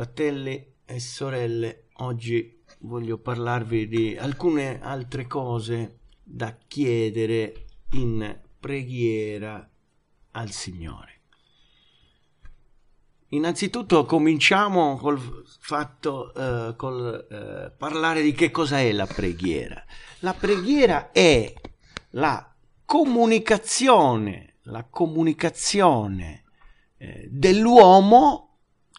Fratelli e sorelle, oggi voglio parlarvi di alcune altre cose da chiedere in preghiera al Signore. Innanzitutto cominciamo col fatto, eh, col eh, parlare di che cosa è la preghiera. La preghiera è la comunicazione, la comunicazione eh, dell'uomo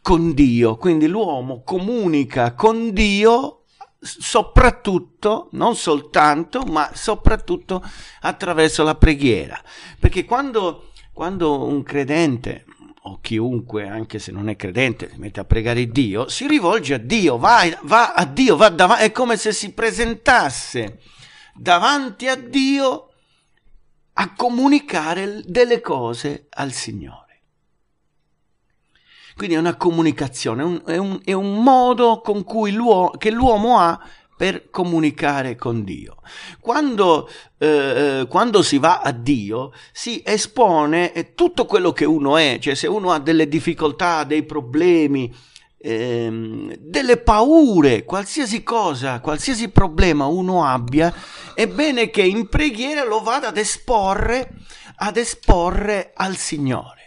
con Dio, quindi l'uomo comunica con Dio soprattutto, non soltanto, ma soprattutto attraverso la preghiera. Perché quando, quando un credente o chiunque, anche se non è credente, si mette a pregare Dio, si rivolge a Dio, va, va a Dio, va davanti, è come se si presentasse davanti a Dio a comunicare delle cose al Signore. Quindi è una comunicazione, è un, è un, è un modo l'uo- che l'uomo ha per comunicare con Dio. Quando, eh, eh quando, si va a Dio si espone eh, tutto quello che uno è, cioè se uno ha delle difficoltà, dei problemi, ehm, delle paure, qualsiasi cosa, qualsiasi problema uno abbia, è bene che in preghiera lo vada ad esporre, ad esporre al Signore.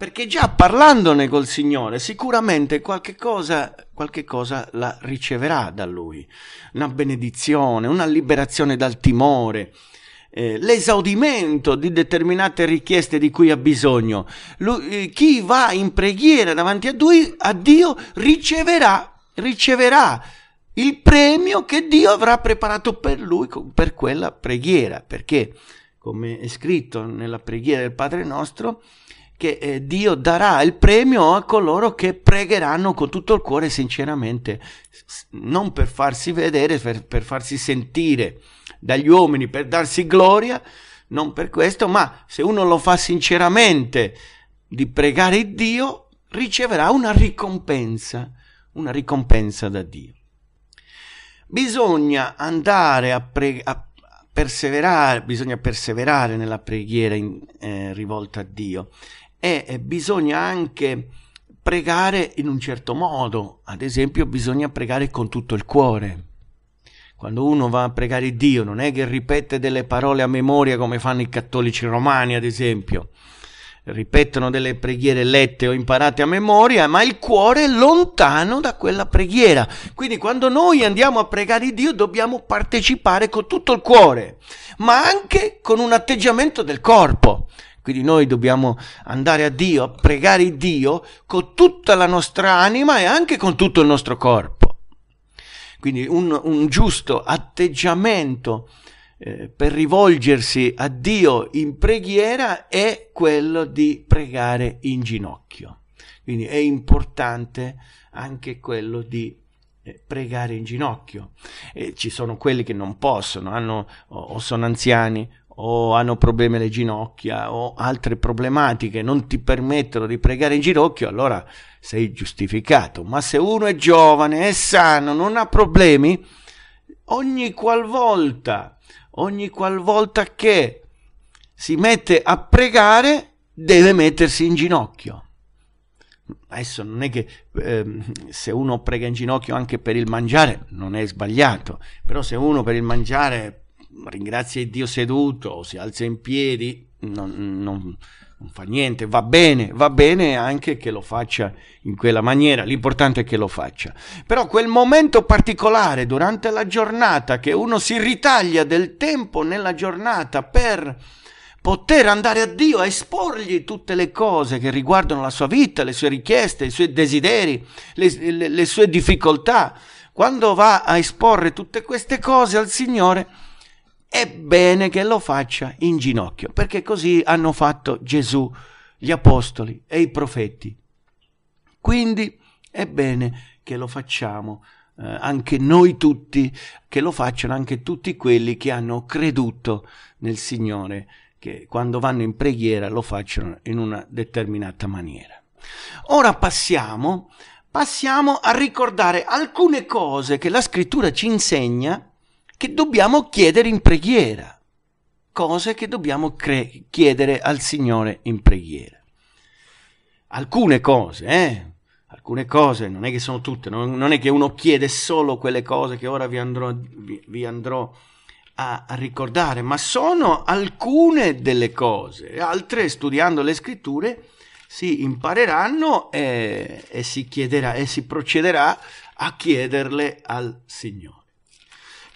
Perché già parlandone col Signore sicuramente qualche cosa, qualche cosa la riceverà da Lui, una benedizione, una liberazione dal timore, eh, l'esaudimento di determinate richieste di cui ha bisogno. Lui, eh, chi va in preghiera davanti a, lui, a Dio riceverà, riceverà il premio che Dio avrà preparato per lui per quella preghiera, perché come è scritto nella preghiera del Padre nostro, che eh, Dio darà il premio a coloro che pregheranno con tutto il cuore sinceramente, non per farsi vedere, per, per farsi sentire dagli uomini, per darsi gloria, non per questo, ma se uno lo fa sinceramente di pregare Dio, riceverà una ricompensa, una ricompensa da Dio. Bisogna andare a, pre- a perseverare, bisogna perseverare nella preghiera in, eh, rivolta a Dio e bisogna anche pregare in un certo modo, ad esempio bisogna pregare con tutto il cuore. Quando uno va a pregare Dio non è che ripete delle parole a memoria come fanno i cattolici romani, ad esempio. Ripetono delle preghiere lette o imparate a memoria, ma il cuore è lontano da quella preghiera. Quindi quando noi andiamo a pregare Dio dobbiamo partecipare con tutto il cuore, ma anche con un atteggiamento del corpo. Quindi noi dobbiamo andare a Dio, a pregare Dio con tutta la nostra anima e anche con tutto il nostro corpo. Quindi un, un giusto atteggiamento eh, per rivolgersi a Dio in preghiera è quello di pregare in ginocchio. Quindi è importante anche quello di eh, pregare in ginocchio. Eh, ci sono quelli che non possono, hanno, o sono anziani o hanno problemi alle ginocchia o altre problematiche non ti permettono di pregare in ginocchio, allora sei giustificato. Ma se uno è giovane, è sano, non ha problemi, ogni qualvolta, ogni qualvolta che si mette a pregare, deve mettersi in ginocchio. Adesso non è che eh, se uno prega in ginocchio anche per il mangiare non è sbagliato, però se uno per il mangiare ringrazia Dio seduto, si alza in piedi, non, non, non, fa niente, va bene, va bene anche che lo faccia in quella maniera, l'importante è che lo faccia. Però quel momento particolare durante la giornata che uno si ritaglia del tempo nella giornata per poter andare a Dio a esporgli tutte le cose che riguardano la sua vita, le sue richieste, i suoi desideri, le, le, le sue difficoltà. Quando va a esporre tutte queste cose al Signore, è bene che lo faccia in ginocchio, perché così hanno fatto Gesù, gli apostoli e i profeti. Quindi è bene che lo facciamo eh, anche noi tutti, che lo facciano anche tutti quelli che hanno creduto nel Signore, che quando vanno in preghiera lo facciano in una determinata maniera. Ora passiamo, passiamo a ricordare alcune cose che la scrittura ci insegna che dobbiamo chiedere in preghiera, cose che dobbiamo cre- chiedere al Signore in preghiera. Alcune cose, eh? Alcune cose, non è che sono tutte, non, non è che uno chiede solo quelle cose che ora vi andrò, vi, vi andrò a, a ricordare, ma sono alcune delle cose, altre studiando le scritture si impareranno e, e, si chiederà e si procederà a chiederle al Signore.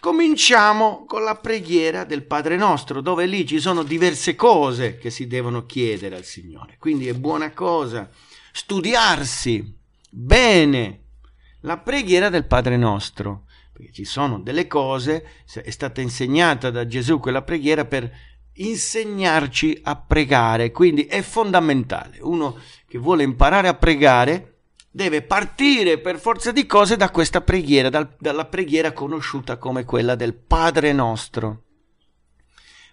Cominciamo con la preghiera del Padre nostro, dove lì ci sono diverse cose che si devono chiedere al Signore. Quindi è buona cosa studiarsi bene la preghiera del Padre nostro, perché ci sono delle cose, è stata insegnata da Gesù quella preghiera per insegnarci a pregare, quindi è fondamentale. Uno che vuole imparare a pregare deve partire per forza di cose da questa preghiera, dal, dalla preghiera conosciuta come quella del Padre nostro,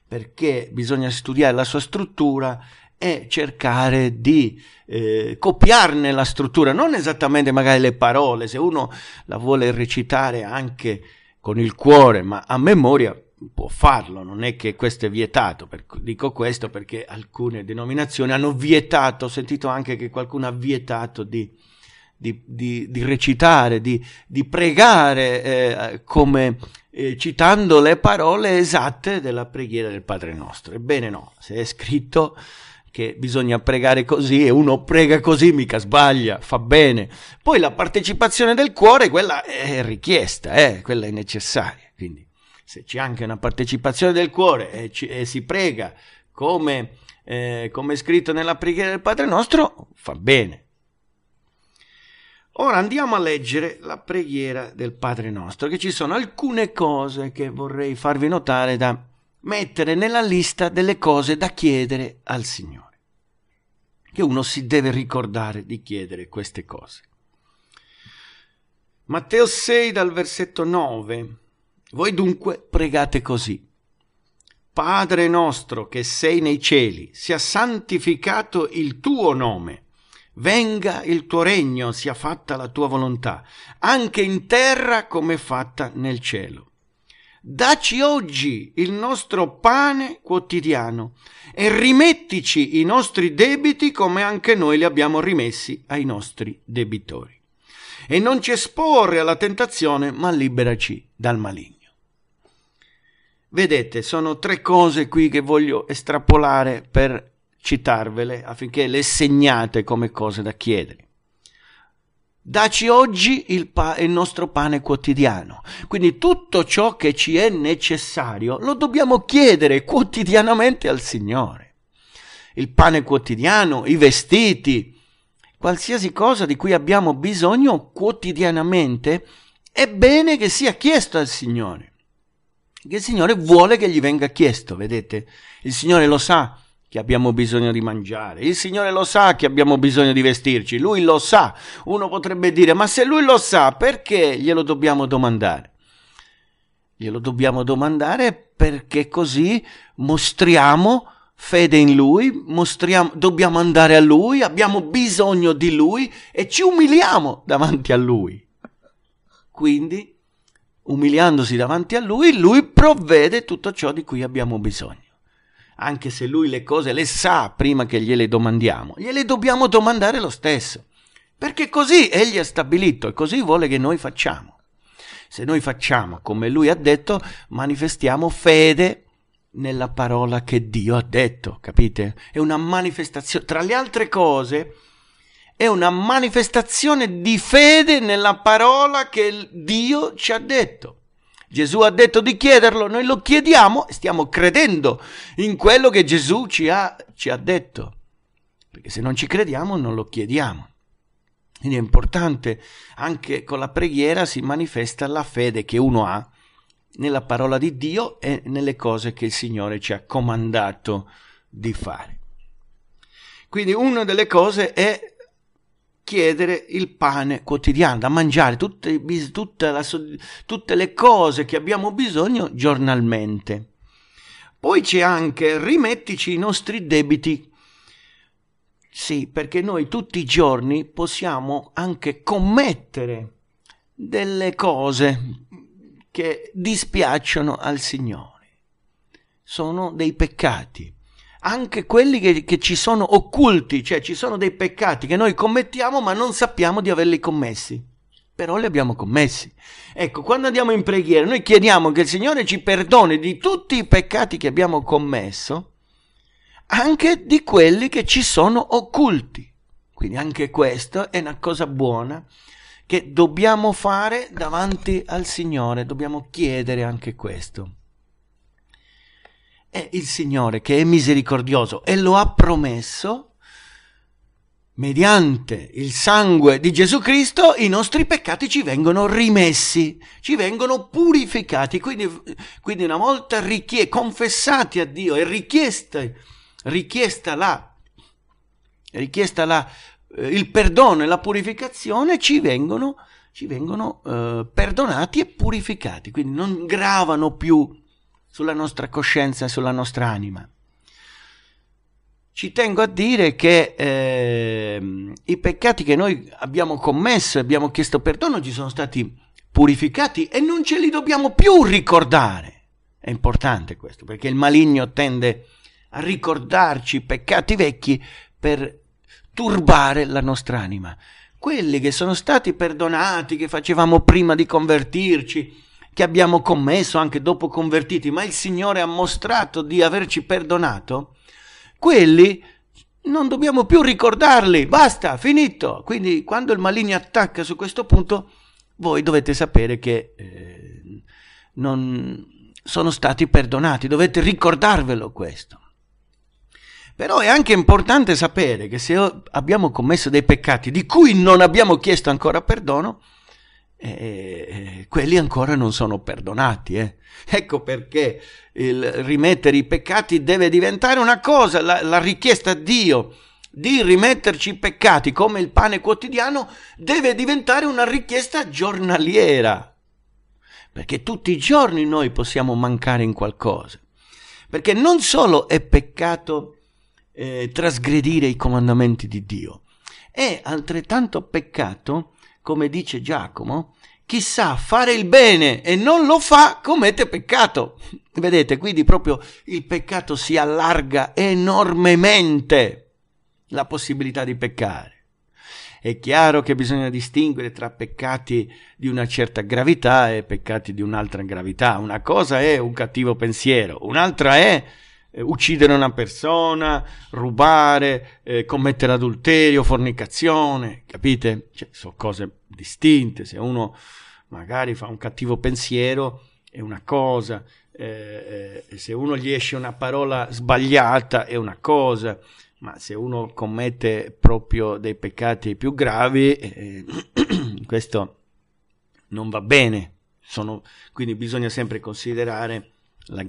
perché bisogna studiare la sua struttura e cercare di eh, copiarne la struttura, non esattamente magari le parole, se uno la vuole recitare anche con il cuore, ma a memoria può farlo, non è che questo è vietato, per, dico questo perché alcune denominazioni hanno vietato, ho sentito anche che qualcuno ha vietato di di, di, di recitare, di, di pregare eh, come eh, citando le parole esatte della preghiera del Padre nostro. Ebbene no, se è scritto che bisogna pregare così e uno prega così mica sbaglia, fa bene. Poi la partecipazione del cuore, quella è richiesta, eh, quella è necessaria. Quindi se c'è anche una partecipazione del cuore e, ci, e si prega come, eh, come è scritto nella preghiera del Padre nostro, fa bene. Ora andiamo a leggere la preghiera del Padre nostro, che ci sono alcune cose che vorrei farvi notare da mettere nella lista delle cose da chiedere al Signore. Che uno si deve ricordare di chiedere queste cose. Matteo 6 dal versetto 9. Voi dunque pregate così. Padre nostro che sei nei cieli, sia santificato il tuo nome Venga il tuo regno, sia fatta la tua volontà, anche in terra come fatta nel cielo. Daci oggi il nostro pane quotidiano e rimettici i nostri debiti come anche noi li abbiamo rimessi ai nostri debitori. E non ci esporre alla tentazione, ma liberaci dal maligno. Vedete, sono tre cose qui che voglio estrapolare per citarvele affinché le segnate come cose da chiedere. Daci oggi il, pa- il, nostro pane quotidiano. Quindi tutto ciò che ci è necessario lo dobbiamo chiedere quotidianamente al Signore. Il pane quotidiano, i vestiti, qualsiasi cosa di cui abbiamo bisogno quotidianamente, è bene che sia chiesto al Signore. Che il Signore vuole che gli venga chiesto, vedete? Il Signore lo sa che abbiamo bisogno di mangiare, il Signore lo sa che abbiamo bisogno di vestirci, Lui lo sa. Uno potrebbe dire, ma se Lui lo sa, perché glielo dobbiamo domandare? Glielo dobbiamo domandare perché così mostriamo fede in Lui, mostriamo, dobbiamo andare a Lui, abbiamo bisogno di Lui e ci umiliamo davanti a Lui. Quindi, umiliandosi davanti a Lui, Lui provvede tutto ciò di cui abbiamo bisogno anche se lui le cose le sa prima che gliele domandiamo, gliele dobbiamo domandare lo stesso, perché così egli ha stabilito e così vuole che noi facciamo. Se noi facciamo come lui ha detto, manifestiamo fede nella parola che Dio ha detto, capite? È una manifestazione, tra le altre cose, è una manifestazione di fede nella parola che Dio ci ha detto. Gesù ha detto di chiederlo, noi lo chiediamo e stiamo credendo in quello che Gesù ci ha, ci ha detto. Perché se non ci crediamo non lo chiediamo. Quindi è importante, anche con la preghiera si manifesta la fede che uno ha nella parola di Dio e nelle cose che il Signore ci ha comandato di fare. Quindi una delle cose è chiedere il pane quotidiano, da mangiare tutte, la, tutte le cose che abbiamo bisogno giornalmente. Poi c'è anche rimettici i nostri debiti. Sì, perché noi tutti i giorni possiamo anche commettere delle cose che dispiacciono al Signore. Sono dei peccati anche quelli che, che, ci sono occulti, cioè ci sono dei peccati che noi commettiamo ma non sappiamo di averli commessi. Però li abbiamo commessi. Ecco, quando andiamo in preghiera, noi chiediamo che il Signore ci perdoni di tutti i peccati che abbiamo commesso, anche di quelli che ci sono occulti. Quindi anche questa è una cosa buona che dobbiamo fare davanti al Signore, dobbiamo chiedere anche questo è il Signore, che è misericordioso e lo ha promesso, mediante il sangue di Gesù Cristo, i nostri peccati ci vengono rimessi, ci vengono purificati. Quindi, quindi una volta richie- confessati a Dio e richiesta, richiesta la, richiesta la, eh, il perdono e la purificazione, ci vengono, ci vengono eh, perdonati e purificati. Quindi non gravano più sulla nostra coscienza e sulla nostra anima. Ci tengo a dire che eh, i peccati che noi abbiamo commesso e abbiamo chiesto perdono ci sono stati purificati e non ce li dobbiamo più ricordare. È importante questo perché il maligno tende a ricordarci i peccati vecchi per turbare la nostra anima. Quelli che sono stati perdonati, che facevamo prima di convertirci, che abbiamo commesso anche dopo convertiti, ma il Signore ha mostrato di averci perdonato, quelli non dobbiamo più ricordarli, basta, finito. Quindi quando il maligno attacca su questo punto, voi dovete sapere che eh, non sono stati perdonati, dovete ricordarvelo questo. Però è anche importante sapere che se abbiamo commesso dei peccati di cui non abbiamo chiesto ancora perdono, eh, eh, quelli ancora non sono perdonati. Eh. Ecco perché il rimettere i peccati deve diventare una cosa, la, la richiesta a Dio di rimetterci i peccati come il pane quotidiano deve diventare una richiesta giornaliera. Perché tutti i giorni noi possiamo mancare in qualcosa. Perché non solo è peccato eh, trasgredire i comandamenti di Dio, è altrettanto peccato come dice Giacomo, chi sa fare il bene e non lo fa commette peccato. Vedete, quindi proprio il peccato si allarga enormemente la possibilità di peccare. È chiaro che bisogna distinguere tra peccati di una certa gravità e peccati di un'altra gravità. Una cosa è un cattivo pensiero, un'altra è eh, uccidere una persona, rubare, eh, commettere adulterio, fornicazione, capite? Cioè, sono cose distinte, se uno magari fa un cattivo pensiero è una cosa, eh, eh se uno gli esce una parola sbagliata è una cosa, ma se uno commette proprio dei peccati più gravi, eh, questo non va bene. Sono, quindi bisogna sempre considerare la,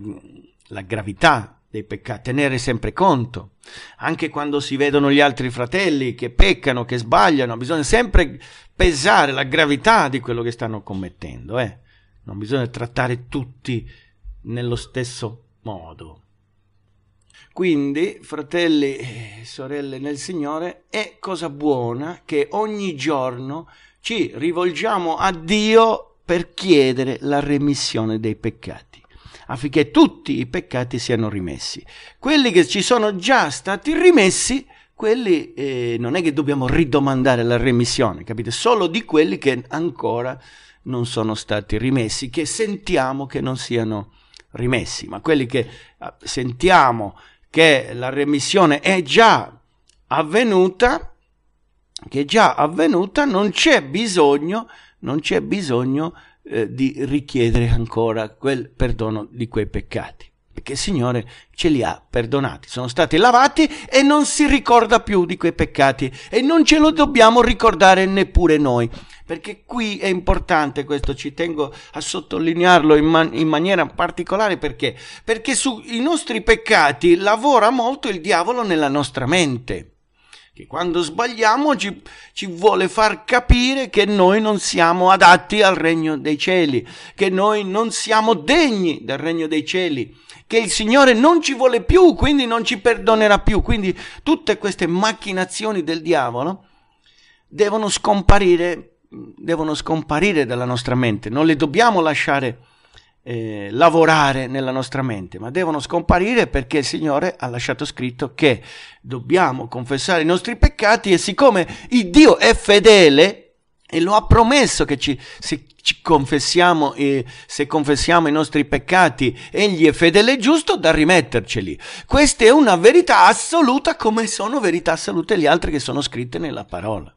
la gravità dei peccati, tenere sempre conto. Anche quando si vedono gli altri fratelli che peccano, che sbagliano, bisogna sempre pesare la gravità di quello che stanno commettendo. Eh? Non bisogna trattare tutti nello stesso modo. Quindi, fratelli e sorelle nel Signore, è cosa buona che ogni giorno ci rivolgiamo a Dio per chiedere la remissione dei peccati affinché tutti i peccati siano rimessi. Quelli che ci sono già stati rimessi, quelli eh, non è che dobbiamo ridomandare la remissione, capite? Solo di quelli che ancora non sono stati rimessi, che sentiamo che non siano rimessi, ma quelli che ah, sentiamo che la remissione è già avvenuta, che è già avvenuta, non c'è bisogno, non c'è bisogno eh, di richiedere ancora quel perdono di quei peccati. Perché il Signore ce li ha perdonati, sono stati lavati e non si ricorda più di quei peccati e non ce lo dobbiamo ricordare neppure noi. Perché qui è importante questo, ci tengo a sottolinearlo in, man- in maniera particolare perché? Perché sui nostri peccati lavora molto il diavolo nella nostra mente che quando sbagliamo ci, ci, vuole far capire che noi non siamo adatti al regno dei cieli, che noi non siamo degni del regno dei cieli, che il Signore non ci vuole più, quindi non ci perdonerà più. Quindi tutte queste macchinazioni del diavolo devono scomparire, devono scomparire dalla nostra mente, non le dobbiamo lasciare eh, lavorare nella nostra mente, ma devono scomparire perché il Signore ha lasciato scritto che dobbiamo confessare i nostri peccati e siccome il Dio è fedele e lo ha promesso che ci, se, ci confessiamo, eh, se confessiamo i nostri peccati, Egli è fedele e giusto da rimetterceli. Questa è una verità assoluta come sono verità assolute le altre che sono scritte nella parola.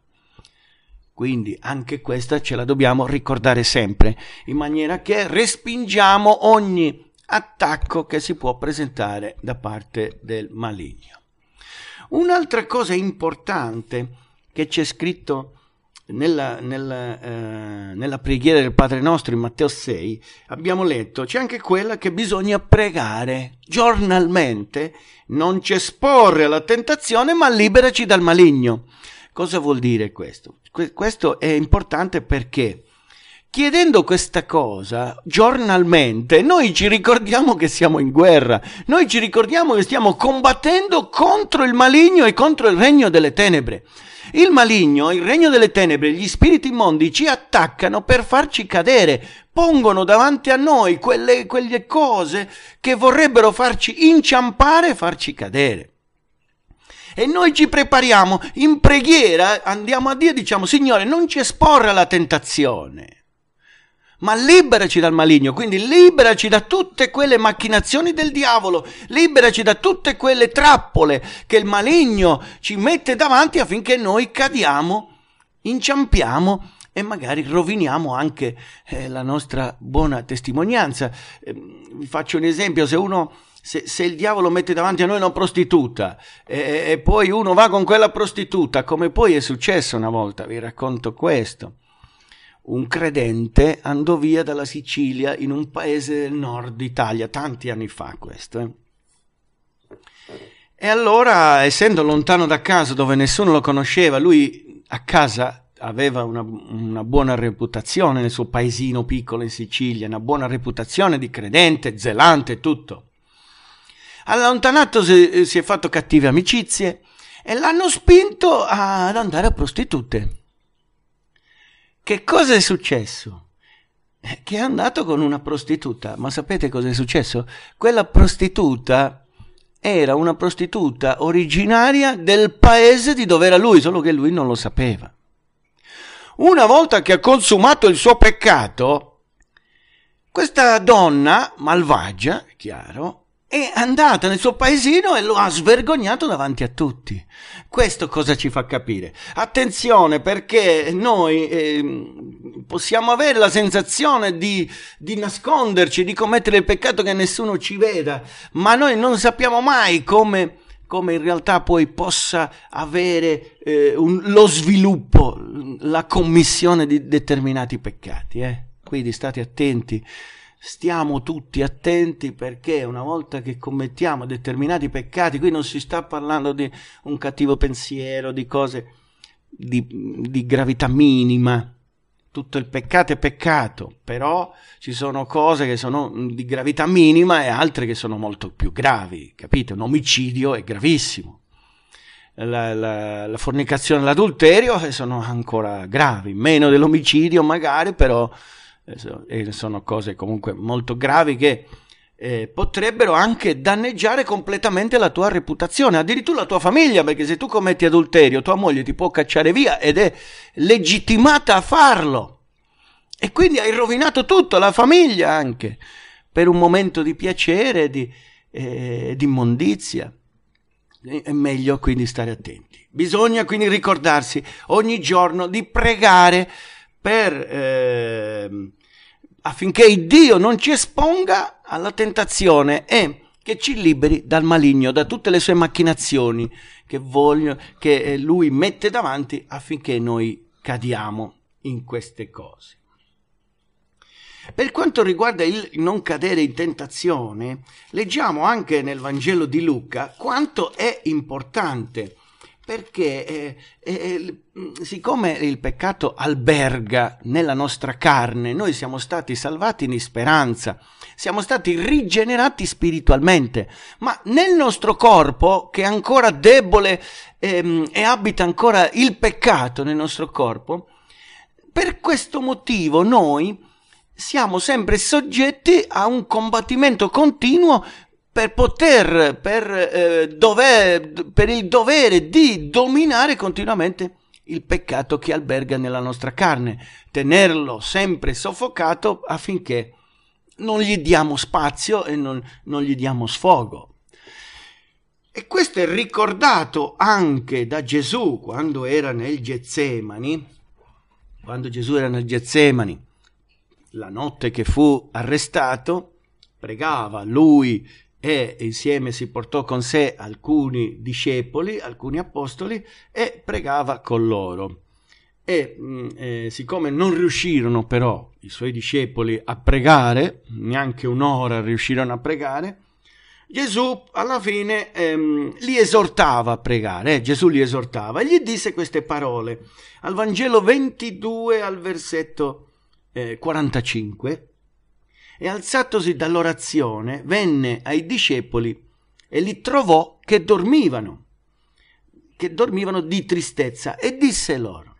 Quindi anche questa ce la dobbiamo ricordare sempre, in maniera che respingiamo ogni attacco che si può presentare da parte del maligno. Un'altra cosa importante che c'è scritto nella, nella, eh, nella, preghiera del Padre nostro in Matteo 6 abbiamo letto c'è anche quella che bisogna pregare giornalmente, non ci esporre alla tentazione, ma liberaci dal maligno. Cosa vuol dire questo? questo è importante perché chiedendo questa cosa giornalmente, noi ci ricordiamo che siamo in guerra, noi ci ricordiamo che stiamo combattendo contro il maligno e contro il regno delle tenebre. Il maligno, il regno delle tenebre, gli spiriti immondi ci attaccano per farci cadere, pongono davanti a noi quelle, quelle cose che vorrebbero farci inciampare e farci cadere e noi ci prepariamo in preghiera, andiamo a Dio e diciamo Signore non ci esporre alla tentazione, ma liberaci dal maligno, quindi liberaci da tutte quelle macchinazioni del diavolo, liberaci da tutte quelle trappole che il maligno ci mette davanti affinché noi cadiamo, inciampiamo e magari roviniamo anche eh, la nostra buona testimonianza. Eh, vi faccio un esempio, se uno se, se, il diavolo mette davanti a noi una prostituta e, e poi uno va con quella prostituta, come poi è successo una volta, vi racconto questo un credente andò via dalla Sicilia in un paese del nord Italia, tanti anni fa questo. Eh. E allora, essendo lontano da casa dove nessuno lo conosceva, lui a casa aveva una, una, buona reputazione nel suo paesino piccolo in Sicilia, una buona reputazione di credente, zelante tutto. Allontanatosi eh, si è fatto cattive amicizie e l'hanno spinto ad andare a prostitute. Che cosa è successo? Eh, che è andato con una prostituta, ma sapete cosa è successo? Quella prostituta era una prostituta originaria del paese di dove era lui, solo che lui non lo sapeva. Una volta che ha consumato il suo peccato, questa donna malvagia, chiaro, è andata nel suo paesino e lo ha svergognato davanti a tutti. Questo cosa ci fa capire? Attenzione perché noi eh, possiamo avere la sensazione di, di, nasconderci, di commettere il peccato che nessuno ci veda, ma noi non sappiamo mai come, come in realtà poi possa avere eh, un, lo sviluppo, la commissione di determinati peccati. Eh? Quindi state attenti stiamo tutti attenti perché una volta che commettiamo determinati peccati, qui non si sta parlando di un cattivo pensiero, di cose di, di gravità minima, tutto il peccato è peccato, però ci sono cose che sono di gravità minima e altre che sono molto più gravi, capite? Un omicidio è gravissimo, la, la, la fornicazione e l'adulterio eh, sono ancora gravi, meno dell'omicidio magari, però e sono cose comunque molto gravi che eh, potrebbero anche danneggiare completamente la tua reputazione, addirittura la tua famiglia, perché se tu commetti adulterio, tua moglie ti può cacciare via ed è legittimata a farlo. E quindi hai rovinato tutto, la famiglia anche, per un momento di piacere, di, eh, di immondizia. È meglio quindi stare attenti. Bisogna quindi ricordarsi ogni giorno di pregare per, eh, affinché il Dio non ci esponga alla tentazione e che ci liberi dal maligno, da tutte le sue macchinazioni che, voglio, che eh, lui mette davanti affinché noi cadiamo in queste cose. Per quanto riguarda il non cadere in tentazione, leggiamo anche nel Vangelo di Luca quanto è importante perché eh, eh, eh mm, siccome il peccato alberga nella nostra carne, noi siamo stati salvati in speranza, siamo stati rigenerati spiritualmente, ma nel nostro corpo, che è ancora debole ehm, e abita ancora il peccato nel nostro corpo, per questo motivo noi siamo sempre soggetti a un combattimento continuo per poter, per, eh, dover, per il dovere di dominare continuamente il peccato che alberga nella nostra carne, tenerlo sempre soffocato affinché non gli diamo spazio e non, non, gli diamo sfogo. E questo è ricordato anche da Gesù quando era nel Getsemani, quando Gesù era nel Getsemani, la notte che fu arrestato, pregava lui e insieme si portò con sé alcuni discepoli, alcuni apostoli e pregava con loro. E eh, siccome non riuscirono però i suoi discepoli a pregare, neanche un'ora riuscirono a pregare, Gesù alla fine ehm, li esortava a pregare, eh, Gesù li esortava e gli disse queste parole al Vangelo 22 al versetto eh, 45 e alzatosi dall'orazione venne ai discepoli e li trovò che dormivano, che dormivano di tristezza e disse loro,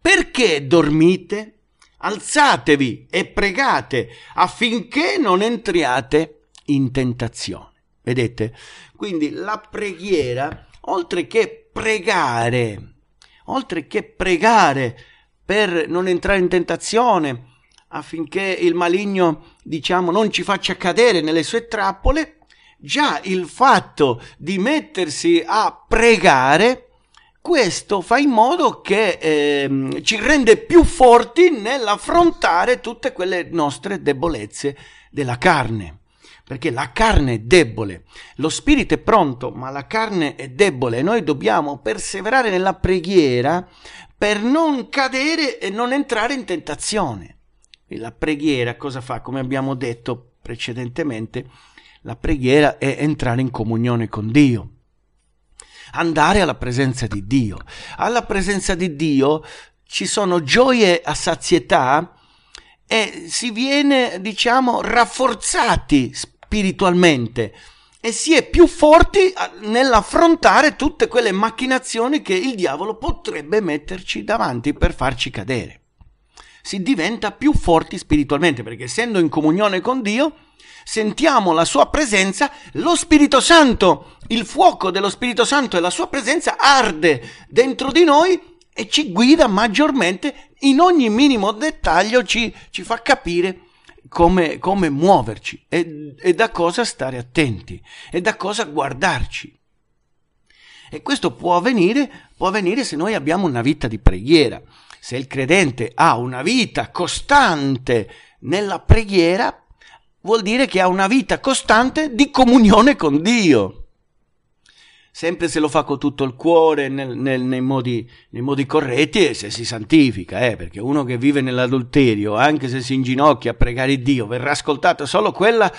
perché dormite? Alzatevi e pregate affinché non entriate in tentazione. Vedete? Quindi la preghiera, oltre che pregare, oltre che pregare per non entrare in tentazione, affinché il maligno, diciamo, non ci faccia cadere nelle sue trappole, già il fatto di mettersi a pregare, questo fa in modo che eh, ci rende più forti nell'affrontare tutte quelle nostre debolezze della carne. Perché la carne è debole, lo spirito è pronto, ma la carne è debole e noi dobbiamo perseverare nella preghiera per non cadere e non entrare in tentazione. La preghiera cosa fa? Come abbiamo detto precedentemente, la preghiera è entrare in comunione con Dio, andare alla presenza di Dio. Alla presenza di Dio ci sono gioie a sazietà e si viene, diciamo, rafforzati spiritualmente e si è più forti nell'affrontare tutte quelle macchinazioni che il diavolo potrebbe metterci davanti per farci cadere si diventa più forti spiritualmente, perché essendo in comunione con Dio, sentiamo la sua presenza, lo Spirito Santo, il fuoco dello Spirito Santo e la sua presenza arde dentro di noi e ci guida maggiormente in ogni minimo dettaglio, ci, ci fa capire come, come muoverci e, e da cosa stare attenti e da cosa guardarci. E questo può avvenire, può avvenire se noi abbiamo una vita di preghiera se il credente ha una vita costante nella preghiera, vuol dire che ha una vita costante di comunione con Dio. Sempre se lo fa con tutto il cuore, nel, nel, nei, modi, nei, modi, corretti e se si santifica, eh, perché uno che vive nell'adulterio, anche se si inginocchia a pregare Dio, verrà ascoltata solo quella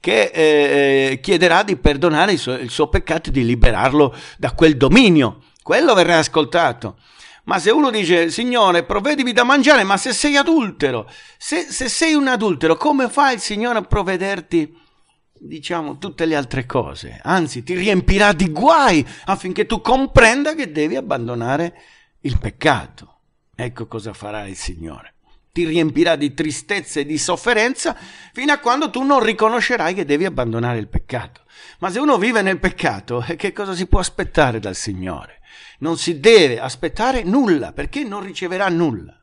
che eh, eh chiederà di perdonare il suo, il suo peccato e di liberarlo da quel dominio. Quello verrà ascoltato. Ma se uno dice, Signore, provvedimi da mangiare, ma se sei adultero, se, se sei un adultero, come fa il Signore a provvederti? diciamo, tutte le altre cose. Anzi, ti riempirà di guai affinché tu comprenda che devi abbandonare il peccato. Ecco cosa farà il Signore. Ti riempirà di tristezza e di sofferenza fino a quando tu non riconoscerai che devi abbandonare il peccato. Ma se uno vive nel peccato, eh, che cosa si può aspettare dal Signore? non si deve aspettare nulla perché non riceverà nulla.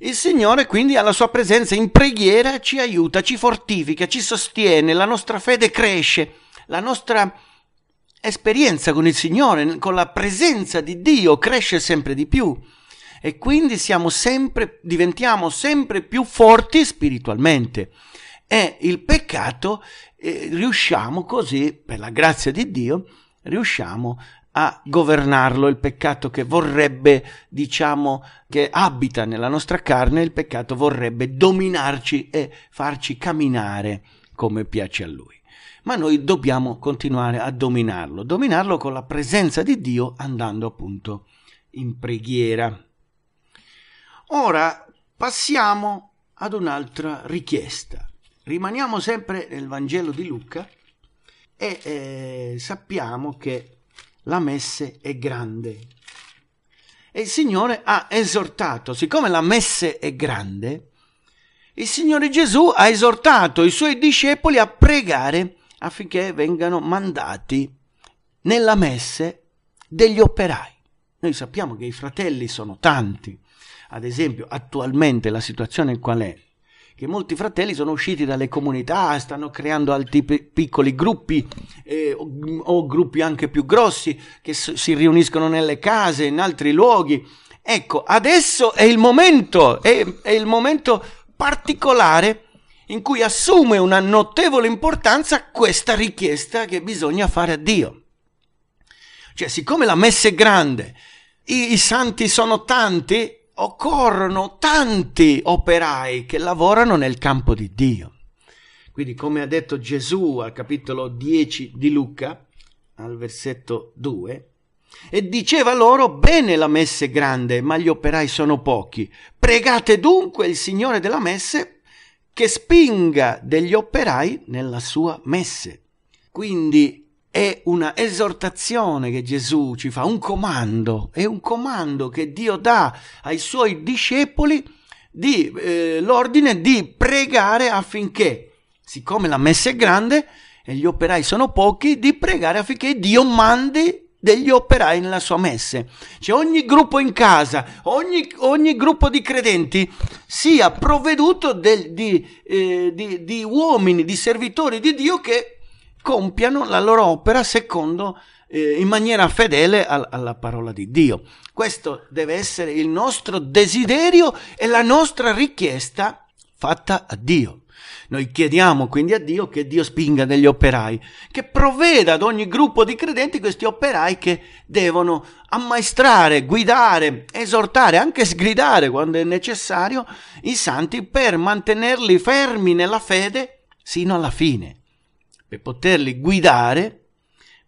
Il Signore quindi alla sua presenza in preghiera ci aiuta, ci fortifica, ci sostiene, la nostra fede cresce, la nostra esperienza con il Signore, con la presenza di Dio cresce sempre di più e quindi sempre, diventiamo sempre più forti spiritualmente. E il peccato eh, riusciamo così, per la grazia di Dio, riusciamo a governarlo, il peccato che vorrebbe, diciamo, che abita nella nostra carne, il peccato vorrebbe dominarci e farci camminare come piace a lui. Ma noi dobbiamo continuare a dominarlo, dominarlo con la presenza di Dio andando appunto in preghiera. Ora passiamo ad un'altra richiesta. Rimaniamo sempre nel Vangelo di Luca e eh, sappiamo che la messe è grande. E il Signore ha esortato, siccome la messe è grande, il Signore Gesù ha esortato i suoi discepoli a pregare affinché vengano mandati nella messe degli operai. Noi sappiamo che i fratelli sono tanti. Ad esempio, attualmente la situazione qual è? che molti fratelli sono usciti dalle comunità, stanno creando altri piccoli gruppi eh, o, o, gruppi anche più grossi che si riuniscono nelle case, in altri luoghi. Ecco, adesso è il momento, è, è il momento particolare in cui assume una notevole importanza questa richiesta che bisogna fare a Dio. Cioè, siccome la messa è grande, i, i santi sono tanti, occorrono tanti operai che lavorano nel campo di Dio. Quindi, come ha detto Gesù al capitolo 10 di Luca, al versetto 2, e diceva loro, bene la messa è grande, ma gli operai sono pochi. Pregate dunque il Signore della messe che spinga degli operai nella sua messe. Quindi è una esortazione che Gesù ci fa, un comando, è un comando che Dio dà ai suoi discepoli di, eh, l'ordine di pregare affinché, siccome la messa è grande e gli operai sono pochi, di pregare affinché Dio mandi degli operai nella sua messa. Cioè ogni gruppo in casa, ogni, ogni gruppo di credenti sia provveduto del, di, eh, di, di uomini, di servitori di Dio che compiano la loro opera secondo, eh, in maniera fedele al, alla parola di Dio. Questo deve essere il nostro desiderio e la nostra richiesta fatta a Dio. Noi chiediamo quindi a Dio che Dio spinga degli operai, che provveda ad ogni gruppo di credenti questi operai che devono ammaestrare, guidare, esortare, anche sgridare quando è necessario i santi per mantenerli fermi nella fede sino alla fine per poterli guidare,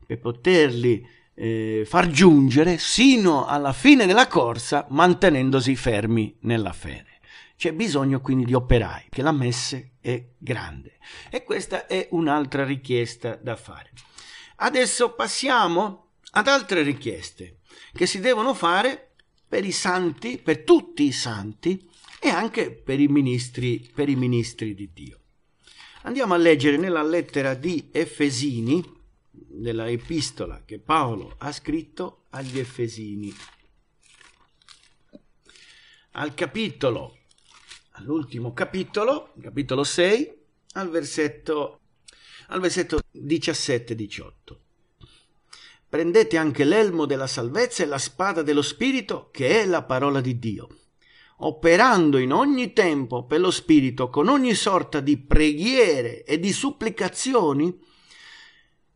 per poterli eh, far giungere sino alla fine della corsa mantenendosi fermi nella fede. C'è bisogno quindi di operai, che la messe è grande. E questa è un'altra richiesta da fare. Adesso passiamo ad altre richieste che si devono fare per i santi, per tutti i santi e anche per i ministri, per i ministri di Dio. Andiamo a leggere nella lettera di Efesini, nella epistola che Paolo ha scritto agli Efesini, al capitolo, all'ultimo capitolo, capitolo 6, al versetto, al versetto 17-18. Prendete anche l'elmo della salvezza e la spada dello Spirito, che è la parola di Dio operando in ogni tempo per lo Spirito con ogni sorta di preghiere e di supplicazioni,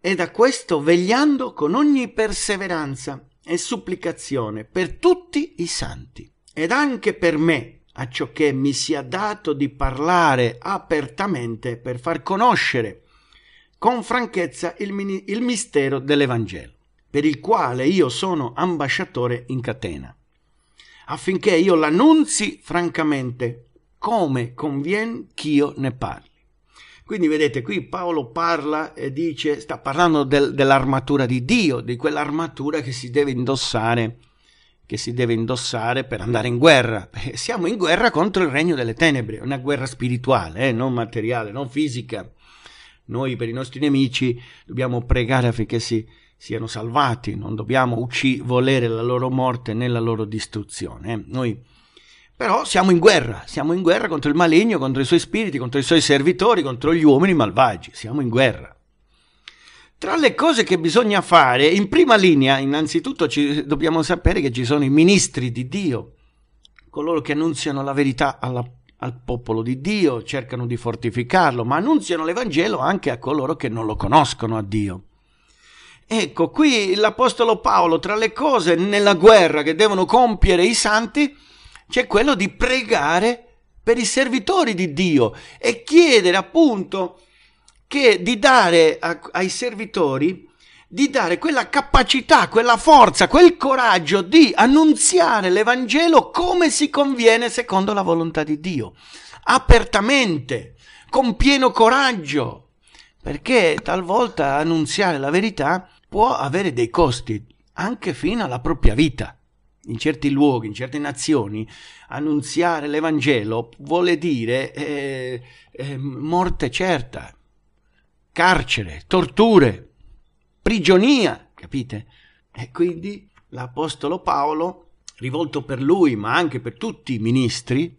e da questo vegliando con ogni perseveranza e supplicazione per tutti i santi, ed anche per me, a ciò che mi sia dato di parlare apertamente per far conoscere con franchezza il, mini- il mistero dell'Evangelo, per il quale io sono ambasciatore in catena affinché io l'annunzi francamente, come convien ch'io ne parli. Quindi vedete, qui Paolo parla e dice, sta parlando del, dell'armatura di Dio, di quell'armatura che si deve indossare che si deve indossare per andare in guerra. Eh, siamo in guerra contro il regno delle tenebre, una guerra spirituale, eh, non materiale, non fisica. Noi per i nostri nemici dobbiamo pregare affinché si siano salvati, non dobbiamo ucc- volere la loro morte né la loro distruzione. Eh. Noi però siamo in guerra, siamo in guerra contro il maligno, contro i suoi spiriti, contro i suoi servitori, contro gli uomini malvagi, siamo in guerra. Tra le cose che bisogna fare, in prima linea, innanzitutto ci, dobbiamo sapere che ci sono i ministri di Dio, coloro che annunziano la verità alla, al popolo di Dio, cercano di fortificarlo, ma annunziano l'Evangelo anche a coloro che non lo conoscono a Dio. Ecco, qui l'Apostolo Paolo, tra le cose nella guerra che devono compiere i santi, c'è quello di pregare per i servitori di Dio e chiedere appunto che di dare a, ai servitori di dare quella capacità, quella forza, quel coraggio di annunziare l'Evangelo come si conviene secondo la volontà di Dio, apertamente, con pieno coraggio, perché talvolta annunziare la verità può avere dei costi anche fino alla propria vita. In certi luoghi, in certe nazioni, annunziare l'Evangelo vuole dire eh, eh, morte certa, carcere, torture, prigionia, capite? E quindi l'Apostolo Paolo, rivolto per lui, ma anche per tutti i ministri,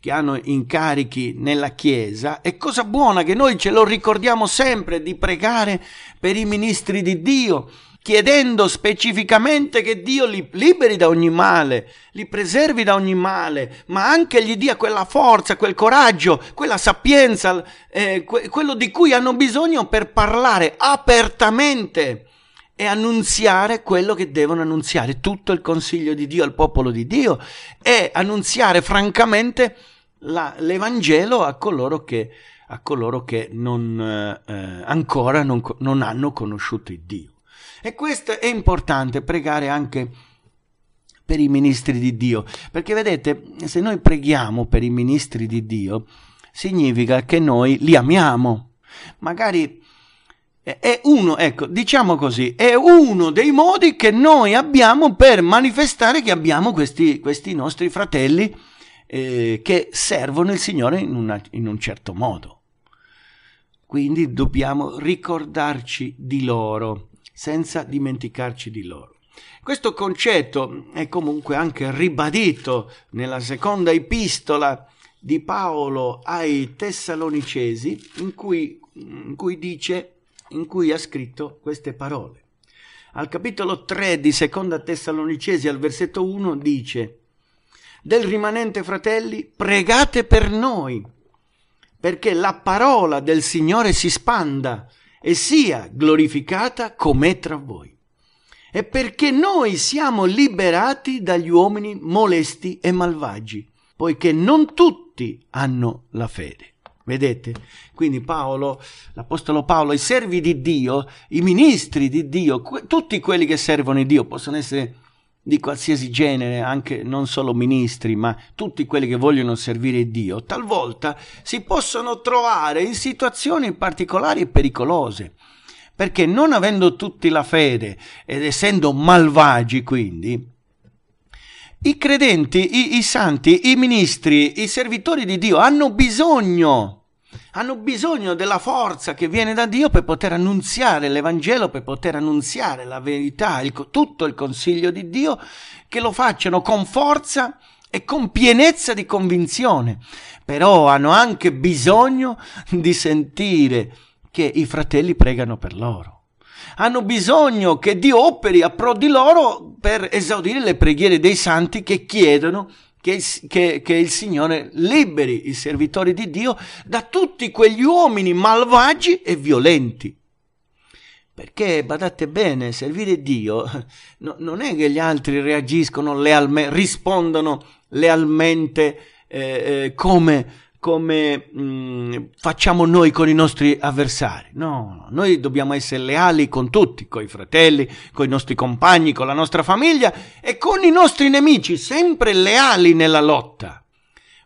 che hanno incarichi nella Chiesa, è cosa buona che noi ce lo ricordiamo sempre di pregare per i ministri di Dio, chiedendo specificamente che Dio li liberi da ogni male, li preservi da ogni male, ma anche gli dia quella forza, quel coraggio, quella sapienza, eh, que- quello di cui hanno bisogno per parlare apertamente e annunziare quello che devono annunziare, tutto il consiglio di Dio al popolo di Dio e annunziare francamente la, l'Evangelo a coloro che, a coloro che non, eh, eh ancora non, non hanno conosciuto il Dio. E questo è importante, pregare anche per i ministri di Dio, perché vedete, se noi preghiamo per i ministri di Dio, significa che noi li amiamo. Magari è uno, ecco, diciamo così, è uno dei modi che noi abbiamo per manifestare che abbiamo questi, questi nostri fratelli eh, che servono il Signore in, una, in un certo modo. Quindi dobbiamo ricordarci di loro, senza dimenticarci di loro. Questo concetto è comunque anche ribadito nella seconda epistola di Paolo ai Tessalonicesi, in cui, in cui dice in cui ha scritto queste parole. Al capitolo 3 di Seconda Tessalonicesi, al versetto 1, dice Del rimanente, fratelli, pregate per noi, perché la parola del Signore si spanda e sia glorificata com'è tra voi. E perché noi siamo liberati dagli uomini molesti e malvagi, poiché non tutti hanno la fede. Vedete? Quindi Paolo, l'Apostolo Paolo, i servi di Dio, i ministri di Dio, que- tutti quelli che servono Dio possono essere di qualsiasi genere, anche non solo ministri, ma tutti quelli che vogliono servire Dio, talvolta si possono trovare in situazioni particolari e pericolose. Perché non avendo tutti la fede ed essendo malvagi, quindi, i credenti, i, i santi, i ministri, i servitori di Dio hanno bisogno hanno bisogno della forza che viene da Dio per poter annunziare l'Evangelo, per poter annunziare la verità, il, tutto il consiglio di Dio, che lo facciano con forza e con pienezza di convinzione. Però hanno anche bisogno di sentire che i fratelli pregano per loro hanno bisogno che Dio operi a pro di loro per esaudire le preghiere dei santi che chiedono che, che, che il Signore liberi i servitori di Dio da tutti quegli uomini malvagi e violenti. Perché badate bene, servire Dio no, non è che gli altri reagiscono lealmente, rispondono lealmente eh, eh, come come mh, mm, facciamo noi con i nostri avversari. No, noi dobbiamo essere leali con tutti, con i fratelli, con i nostri compagni, con la nostra famiglia e con i nostri nemici, sempre leali nella lotta.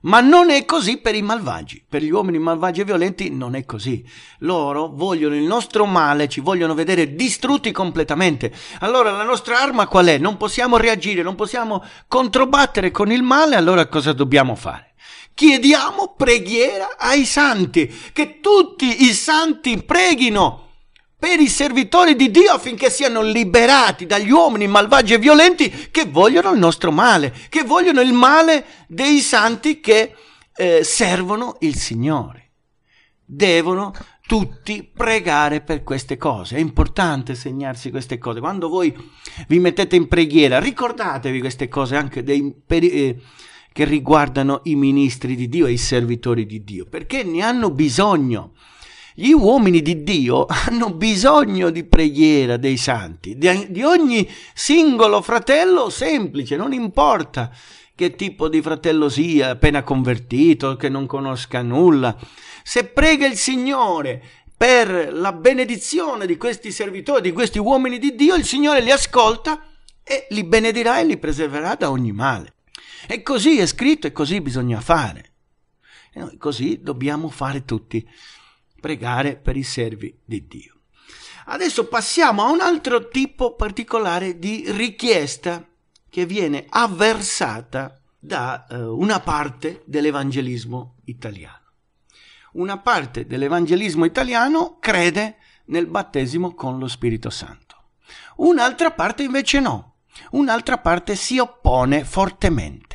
Ma non è così per i malvagi, per gli uomini malvagi e violenti non è così. Loro vogliono il nostro male, ci vogliono vedere distrutti completamente. Allora la nostra arma qual è? Non possiamo reagire, non possiamo controbattere con il male, allora cosa dobbiamo fare? chiediamo preghiera ai santi, che tutti i santi preghino per i servitori di Dio affinché siano liberati dagli uomini malvagi e violenti che vogliono il nostro male, che vogliono il male dei santi che eh, servono il Signore. Devono tutti pregare per queste cose. È importante segnarsi queste cose. Quando voi vi mettete in preghiera, ricordatevi queste cose anche dei, per, eh, che riguardano i ministri di Dio e i servitori di Dio, perché ne hanno bisogno. Gli uomini di Dio hanno bisogno di preghiera dei santi, di, di ogni singolo fratello semplice, non importa che tipo di fratello sia, appena convertito, che non conosca nulla. Se prega il Signore per la benedizione di questi servitori, di questi uomini di Dio, il Signore li ascolta e li benedirà e li preserverà da ogni male. E così è scritto e così bisogna fare. E noi così dobbiamo fare tutti, pregare per i servi di Dio. Adesso passiamo a un altro tipo particolare di richiesta che viene avversata da eh, una parte dell'evangelismo italiano. Una parte dell'evangelismo italiano crede nel battesimo con lo Spirito Santo. Un'altra parte invece no. Un'altra parte si oppone fortemente.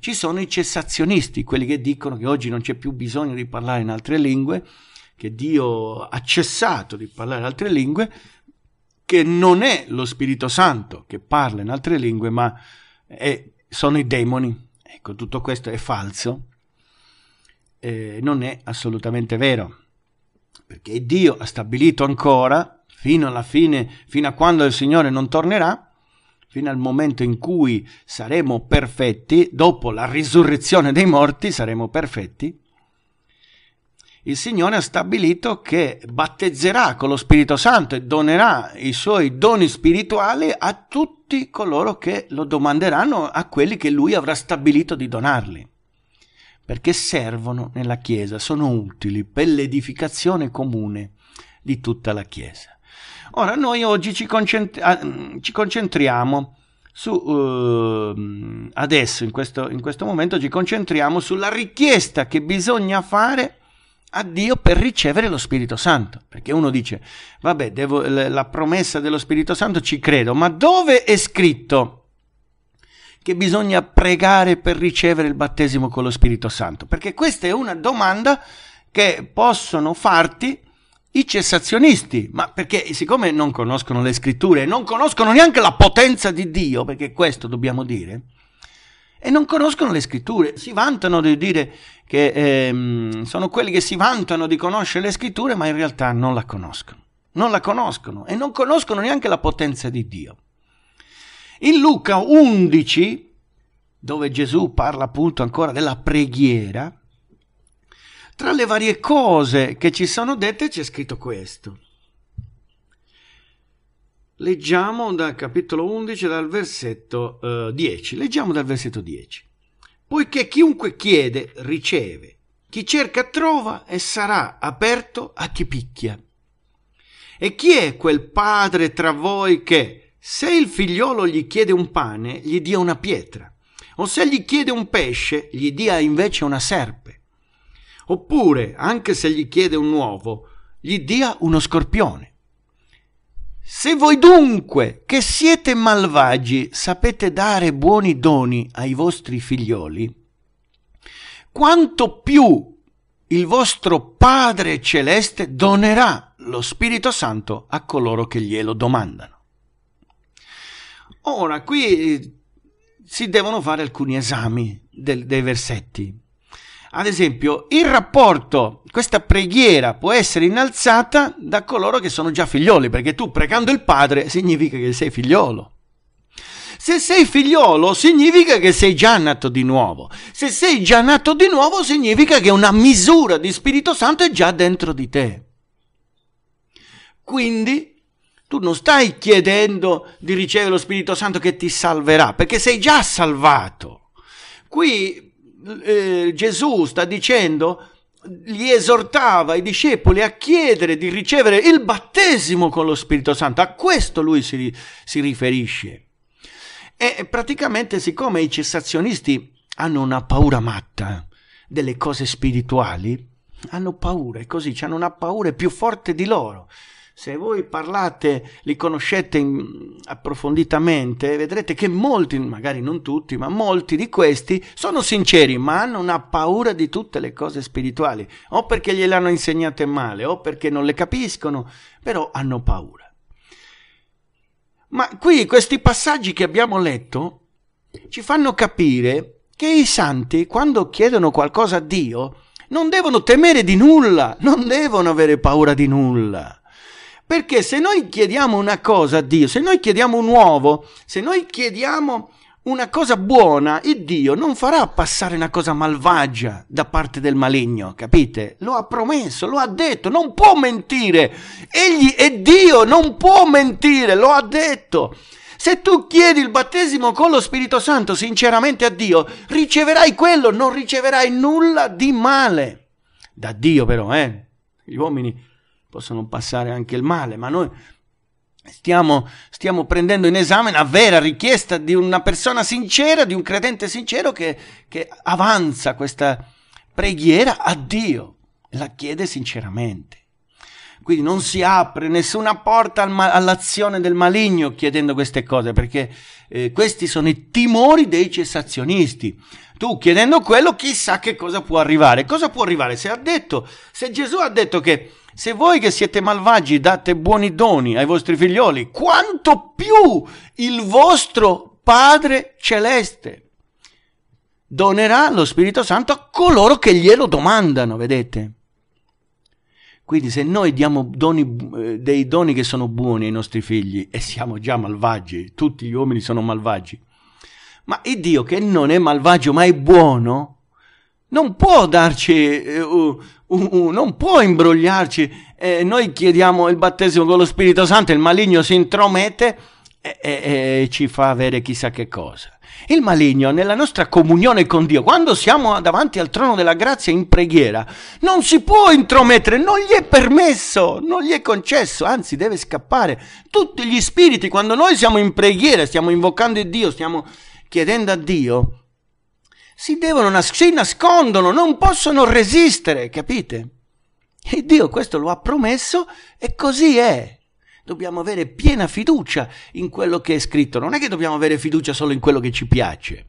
Ci sono i cessazionisti, quelli che dicono che oggi non c'è più bisogno di parlare in altre lingue, che Dio ha cessato di parlare in altre lingue, che non è lo Spirito Santo che parla in altre lingue, ma è, sono i demoni. Ecco, tutto questo è falso, eh, non è assolutamente vero, perché Dio ha stabilito ancora, fino alla fine, fino a quando il Signore non tornerà, fino al momento in cui saremo perfetti, dopo la risurrezione dei morti saremo perfetti, il Signore ha stabilito che battezzerà con lo Spirito Santo e donerà i suoi doni spirituali a tutti coloro che lo domanderanno, a quelli che lui avrà stabilito di donarli perché servono nella Chiesa, sono utili per l'edificazione comune di tutta la Chiesa. Ora, noi oggi ci, concentri- ah, mm, ci concentriamo su, uh, adesso, in questo, in questo momento, ci concentriamo sulla richiesta che bisogna fare a Dio per ricevere lo Spirito Santo. Perché uno dice, vabbè, devo, la promessa dello Spirito Santo ci credo, ma dove è scritto che bisogna pregare per ricevere il battesimo con lo Spirito Santo? Perché questa è una domanda che possono farti i cessazionisti, ma perché siccome non conoscono le scritture, non conoscono neanche la potenza di Dio, perché questo dobbiamo dire, e non conoscono le scritture, si vantano di dire che eh, sono quelli che si vantano di conoscere le scritture, ma in realtà non la conoscono, non la conoscono e non conoscono neanche la potenza di Dio. In Luca 11, dove Gesù parla appunto ancora della preghiera, tra le varie cose che ci sono dette c'è scritto questo. Leggiamo dal capitolo 11, dal versetto eh, 10. Leggiamo dal versetto 10. Poiché chiunque chiede, riceve. Chi cerca, trova e sarà aperto a chi picchia. E chi è quel padre tra voi che, se il figliolo gli chiede un pane, gli dia una pietra? O se gli chiede un pesce, gli dia invece una serpe? Oppure, anche se gli chiede un uovo, gli dia uno scorpione. Se voi dunque, che siete malvagi, sapete dare buoni doni ai vostri figlioli, quanto più il vostro Padre Celeste donerà lo Spirito Santo a coloro che glielo domandano. Ora, qui eh, si devono fare alcuni esami del, dei versetti. Ad esempio, il rapporto, questa preghiera può essere innalzata da coloro che sono già figlioli, perché tu pregando il padre significa che sei figliolo. Se sei figliolo significa che sei già nato di nuovo. Se sei già nato di nuovo significa che una misura di Spirito Santo è già dentro di te. Quindi tu non stai chiedendo di ricevere lo Spirito Santo che ti salverà, perché sei già salvato. Qui eh, Gesù sta dicendo, gli esortava i discepoli a chiedere di ricevere il battesimo con lo Spirito Santo. A questo lui si, si riferisce. E praticamente, siccome i cessazionisti hanno una paura matta delle cose spirituali, hanno paura e così hanno una paura più forte di loro se voi parlate, li conoscete in, approfonditamente, vedrete che molti, magari non tutti, ma molti di questi sono sinceri, ma hanno una paura di tutte le cose spirituali, o perché gliele hanno insegnate male, o perché non le capiscono, però hanno paura. Ma qui questi passaggi che abbiamo letto ci fanno capire che i santi, quando chiedono qualcosa a Dio, non devono temere di nulla, non devono avere paura di nulla. Perché se noi chiediamo una cosa a Dio, se noi chiediamo un uovo, se noi chiediamo una cosa buona, il Dio non farà passare una cosa malvagia da parte del maligno, capite? Lo ha promesso, lo ha detto, non può mentire. Egli è Dio, non può mentire, lo ha detto. Se tu chiedi il battesimo con lo Spirito Santo sinceramente a Dio, riceverai quello, non riceverai nulla di male. Da Dio però, eh? Gli uomini possono passare anche il male, ma noi stiamo, stiamo prendendo in esame la vera richiesta di una persona sincera, di un credente sincero che, che avanza questa preghiera a Dio, la chiede sinceramente. Quindi non si apre nessuna porta al ma- all'azione del maligno chiedendo queste cose, perché eh, questi sono i timori dei cessazionisti. Tu chiedendo quello, chissà che cosa può arrivare. Cosa può arrivare? Se ha detto, se Gesù ha detto che se voi che siete malvagi date buoni doni ai vostri figlioli, quanto più il vostro Padre Celeste donerà lo Spirito Santo a coloro che glielo domandano, vedete? Quindi se noi diamo doni, eh, dei doni che sono buoni ai nostri figli e siamo già malvagi, tutti gli uomini sono malvagi, ma il Dio che non è malvagio ma è buono, non può darci, uh, uh, uh, non può imbrogliarci. Eh, noi chiediamo il battesimo con lo Spirito Santo, il maligno si intromette e, e, e ci fa avere chissà che cosa. Il maligno nella nostra comunione con Dio, quando siamo davanti al trono della grazia in preghiera, non si può intromettere, non gli è permesso, non gli è concesso, anzi deve scappare. Tutti gli spiriti, quando noi siamo in preghiera, stiamo invocando Dio, stiamo chiedendo a Dio, si, nas- si nascondono, non possono resistere, capite? E Dio questo lo ha promesso e così è. Dobbiamo avere piena fiducia in quello che è scritto, non è che dobbiamo avere fiducia solo in quello che ci piace.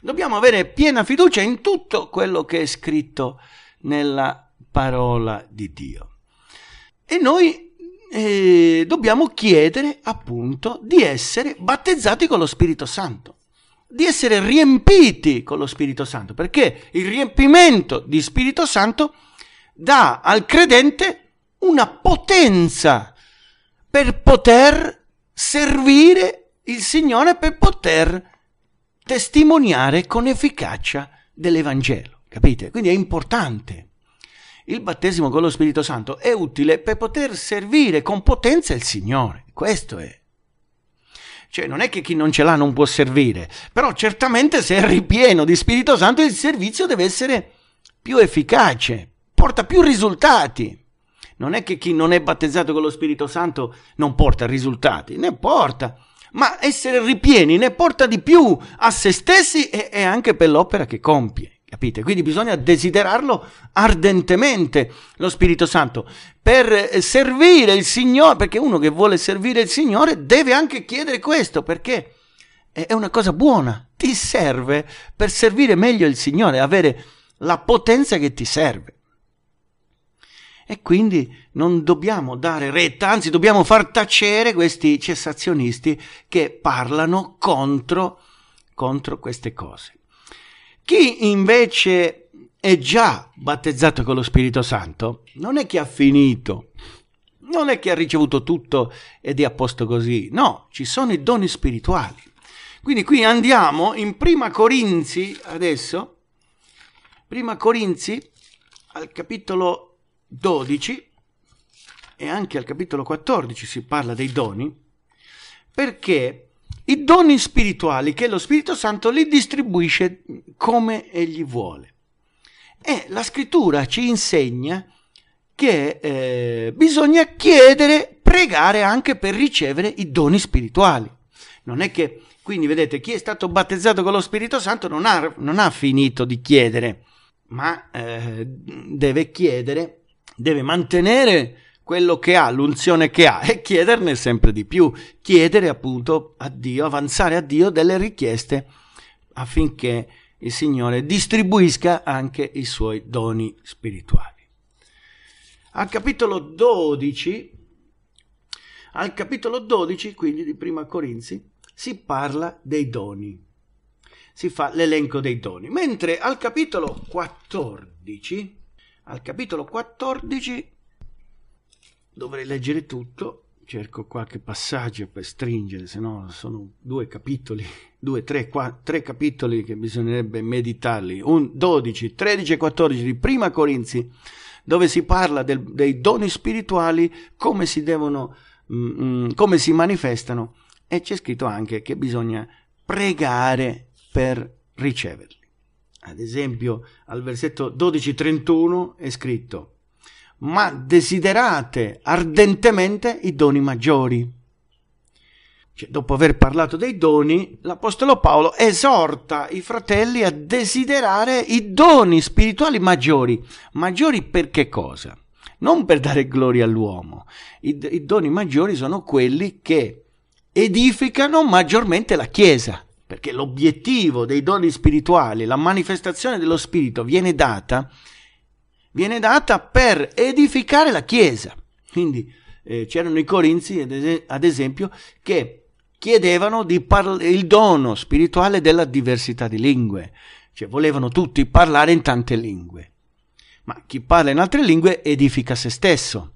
Dobbiamo avere piena fiducia in tutto quello che è scritto nella parola di Dio. E noi eh, dobbiamo chiedere appunto di essere battezzati con lo Spirito Santo di essere riempiti con lo Spirito Santo, perché il riempimento di Spirito Santo dà al credente una potenza per poter servire il Signore, per poter testimoniare con efficacia dell'Evangelo. Capite? Quindi è importante. Il battesimo con lo Spirito Santo è utile per poter servire con potenza il Signore. Questo è cioè, non è che chi non ce l'ha non può servire, però certamente se è ripieno di Spirito Santo il servizio deve essere più efficace, porta più risultati. Non è che chi non è battezzato con lo Spirito Santo non porta risultati, ne porta, ma essere ripieni ne porta di più a se stessi e, e anche per l'opera che compie. Capite? Quindi bisogna desiderarlo ardentemente, lo Spirito Santo, per eh, servire il Signore, perché uno che vuole servire il Signore deve anche chiedere questo, perché è una cosa buona, ti serve per servire meglio il Signore, avere la potenza che ti serve. E quindi non dobbiamo dare retta, anzi dobbiamo far tacere questi cessazionisti che parlano contro, contro queste cose. Chi invece è già battezzato con lo Spirito Santo non è che ha finito, non è che ha ricevuto tutto ed è a posto così, no, ci sono i doni spirituali. Quindi qui andiamo in Prima Corinzi adesso, Prima Corinzi al capitolo 12 e anche al capitolo 14 si parla dei doni, perché i doni spirituali che lo Spirito Santo li distribuisce come egli vuole. E la scrittura ci insegna che eh, bisogna chiedere, pregare anche per ricevere i doni spirituali. Non è che, quindi vedete, chi è stato battezzato con lo Spirito Santo non ha, non ha finito di chiedere, ma eh, deve chiedere, deve mantenere quello che ha, l'unzione che ha e chiederne sempre di più, chiedere appunto a Dio, avanzare a Dio delle richieste affinché il Signore distribuisca anche i suoi doni spirituali. Al capitolo 12, al capitolo 12 quindi di Prima Corinzi, si parla dei doni, si fa l'elenco dei doni, mentre al capitolo 14, al capitolo 14 dovrei leggere tutto, cerco qualche passaggio per stringere, se no sono due capitoli, due, tre, quattro, tre capitoli che bisognerebbe meditarli, un 12, 13 e 14 di Prima Corinzi, dove si parla del, dei doni spirituali, come si devono, mh, mm, mm, come si manifestano, e c'è scritto anche che bisogna pregare per riceverli. Ad esempio, al versetto 12-31 è scritto ma desiderate ardentemente i doni maggiori. Cioè, dopo aver parlato dei doni, l'Apostolo Paolo esorta i fratelli a desiderare i doni spirituali maggiori. Maggiori per che cosa? Non per dare gloria all'uomo. I, i doni maggiori sono quelli che edificano maggiormente la Chiesa perché l'obiettivo dei doni spirituali, la manifestazione dello Spirito viene data viene data per edificare la Chiesa. Quindi eh, c'erano i Corinzi, ad, es- ad esempio, che chiedevano par- il dono spirituale della diversità di lingue, cioè volevano tutti parlare in tante lingue. Ma chi parla in altre lingue edifica se stesso.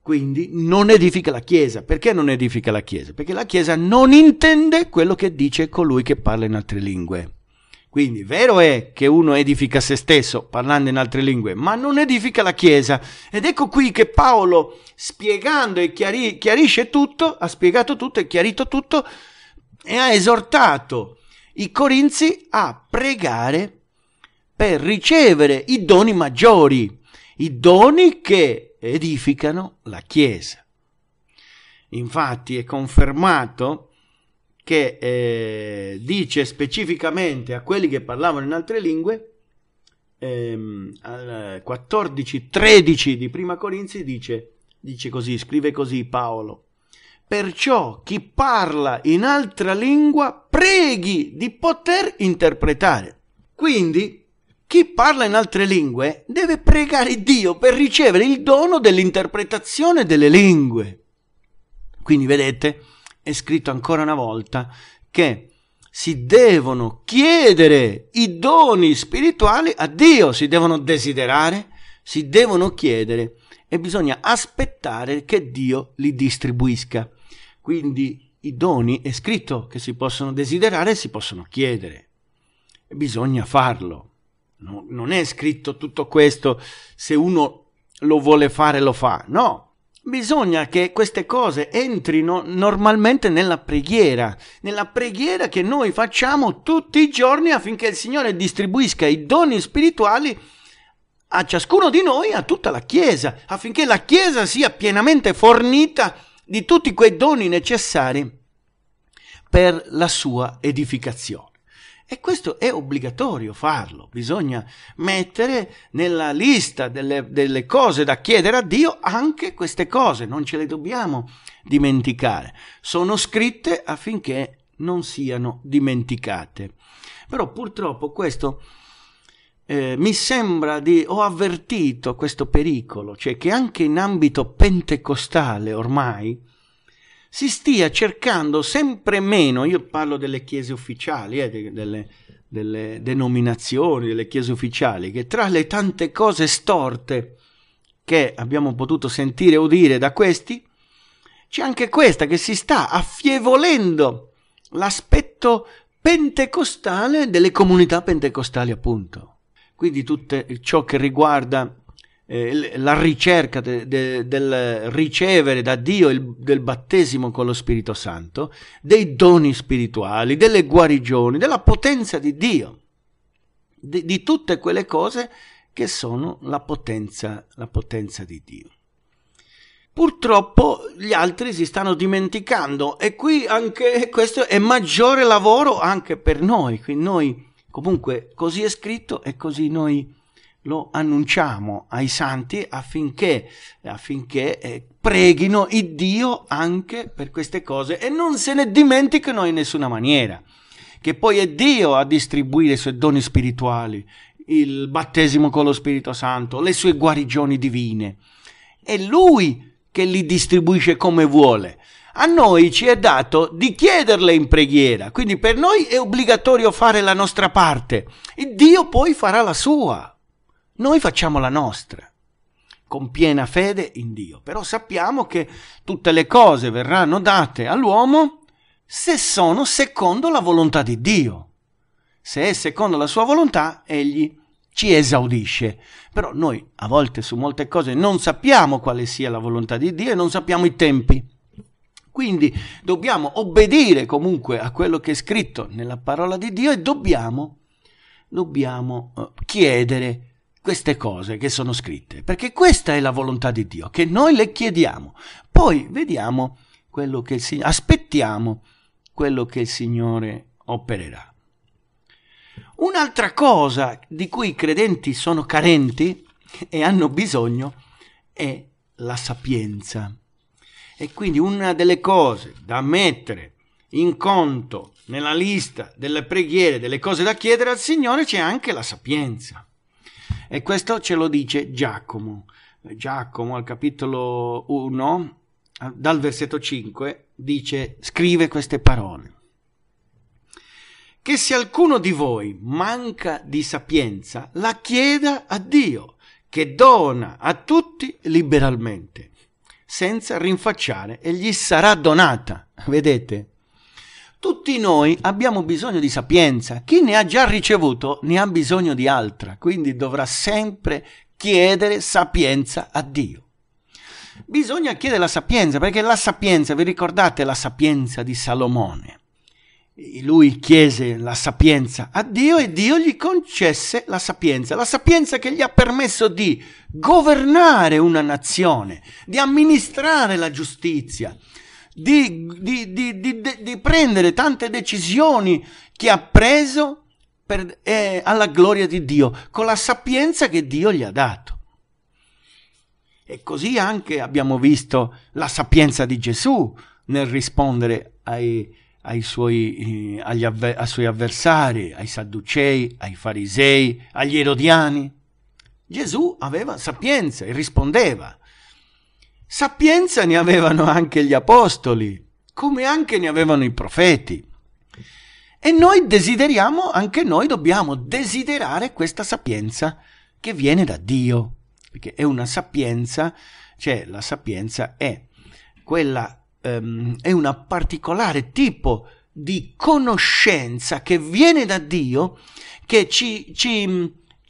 Quindi non edifica la Chiesa. Perché non edifica la Chiesa? Perché la Chiesa non intende quello che dice colui che parla in altre lingue. Quindi vero è che uno edifica se stesso, parlando in altre lingue, ma non edifica la Chiesa. Ed ecco qui che Paolo, spiegando e chiari, chiarisce tutto, ha spiegato tutto e chiarito tutto, e ha esortato i Corinzi a pregare per ricevere i doni maggiori, i doni che edificano la Chiesa. Infatti è confermato che eh, dice specificamente a quelli che parlavano in altre lingue, ehm, al 14-13 di Prima Corinzi dice, dice così, scrive così Paolo. Perciò chi parla in altra lingua preghi di poter interpretare. Quindi chi parla in altre lingue deve pregare Dio per ricevere il dono dell'interpretazione delle lingue. Quindi vedete, è scritto ancora una volta che si devono chiedere i doni spirituali a Dio, si devono desiderare, si devono chiedere e bisogna aspettare che Dio li distribuisca. Quindi i doni è scritto che si possono desiderare e si possono chiedere. E bisogna farlo. No, non è scritto tutto questo se uno lo vuole fare lo fa. No, Bisogna che queste cose entrino normalmente nella preghiera, nella preghiera che noi facciamo tutti i giorni affinché il Signore distribuisca i doni spirituali a ciascuno di noi, a tutta la Chiesa, affinché la Chiesa sia pienamente fornita di tutti quei doni necessari per la sua edificazione. E questo è obbligatorio farlo, bisogna mettere nella lista delle, delle, cose da chiedere a Dio anche queste cose, non ce le dobbiamo dimenticare. Sono scritte affinché non siano dimenticate. Però purtroppo questo eh, mi sembra di... ho avvertito questo pericolo, cioè che anche in ambito pentecostale ormai si stia cercando sempre meno, io parlo delle chiese ufficiali, eh, delle, delle denominazioni, delle chiese ufficiali, che tra le tante cose storte che abbiamo potuto sentire o dire da questi, c'è anche questa che si sta affievolendo l'aspetto pentecostale delle comunità pentecostali, appunto. Quindi tutto ciò che riguarda eh, la ricerca de, de, del ricevere da Dio il, del battesimo con lo Spirito Santo, dei doni spirituali, delle guarigioni, della potenza di Dio, di, di tutte quelle cose che sono la potenza, la potenza di Dio. Purtroppo gli altri si stanno dimenticando e qui anche questo è maggiore lavoro anche per noi, quindi noi comunque così è scritto e così noi lo annunciamo ai santi affinché, affinché eh, preghino il Dio anche per queste cose e non se ne dimentichino in nessuna maniera, che poi è Dio a distribuire i suoi doni spirituali, il battesimo con lo Spirito Santo, le sue guarigioni divine. È Lui che li distribuisce come vuole. A noi ci è dato di chiederle in preghiera, quindi per noi è obbligatorio fare la nostra parte. Il Dio poi farà la sua. Noi facciamo la nostra, con piena fede in Dio, però sappiamo che tutte le cose verranno date all'uomo se sono secondo la volontà di Dio. Se è secondo la sua volontà, egli ci esaudisce. Però noi a volte su molte cose non sappiamo quale sia la volontà di Dio e non sappiamo i tempi. Quindi dobbiamo obbedire comunque a quello che è scritto nella parola di Dio e dobbiamo, dobbiamo eh, chiedere queste cose che sono scritte, perché questa è la volontà di Dio, che noi le chiediamo. Poi vediamo quello che il Signore, aspettiamo quello che il Signore opererà. Un'altra cosa di cui i credenti sono carenti e hanno bisogno è la sapienza. E quindi una delle cose da mettere in conto nella lista delle preghiere, delle cose da chiedere al Signore, c'è anche la sapienza. E questo ce lo dice Giacomo. Giacomo al capitolo 1, dal versetto 5, dice, scrive queste parole. Che se alcuno di voi manca di sapienza, la chieda a Dio, che dona a tutti liberalmente, senza rinfacciare, e gli sarà donata. Vedete? Tutti noi abbiamo bisogno di sapienza, chi ne ha già ricevuto ne ha bisogno di altra, quindi dovrà sempre chiedere sapienza a Dio. Bisogna chiedere la sapienza, perché la sapienza, vi ricordate la sapienza di Salomone? Lui chiese la sapienza a Dio e Dio gli concesse la sapienza, la sapienza che gli ha permesso di governare una nazione, di amministrare la giustizia, di, di, di, di prendere tante decisioni che ha preso per, eh, alla gloria di Dio, con la sapienza che Dio gli ha dato. E così anche abbiamo visto la sapienza di Gesù nel rispondere ai, ai suoi, eh, agli avver, ai suoi avversari, ai sadducei, ai farisei, agli erodiani. Gesù aveva sapienza e rispondeva. Sapienza ne avevano anche gli apostoli, come anche ne avevano i profeti. E noi desideriamo, anche noi dobbiamo desiderare questa sapienza che viene da Dio, perché è una sapienza, cioè la sapienza è quella, um, è un particolare tipo di conoscenza che viene da Dio, che ci, ci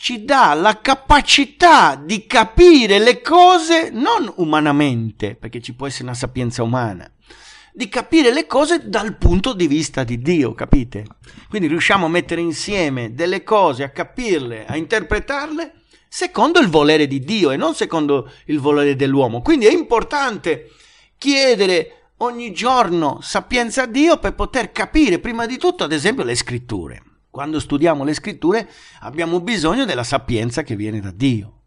ci dà la capacità di capire le cose non umanamente, perché ci può essere una sapienza umana, di capire le cose dal punto di vista di Dio, capite? Quindi riusciamo a mettere insieme delle cose, a capirle, a interpretarle secondo il volere di Dio e non secondo il volere dell'uomo. Quindi è importante chiedere ogni giorno sapienza a Dio per poter capire prima di tutto, ad esempio, le scritture. Quando studiamo le scritture abbiamo bisogno della sapienza che viene da Dio.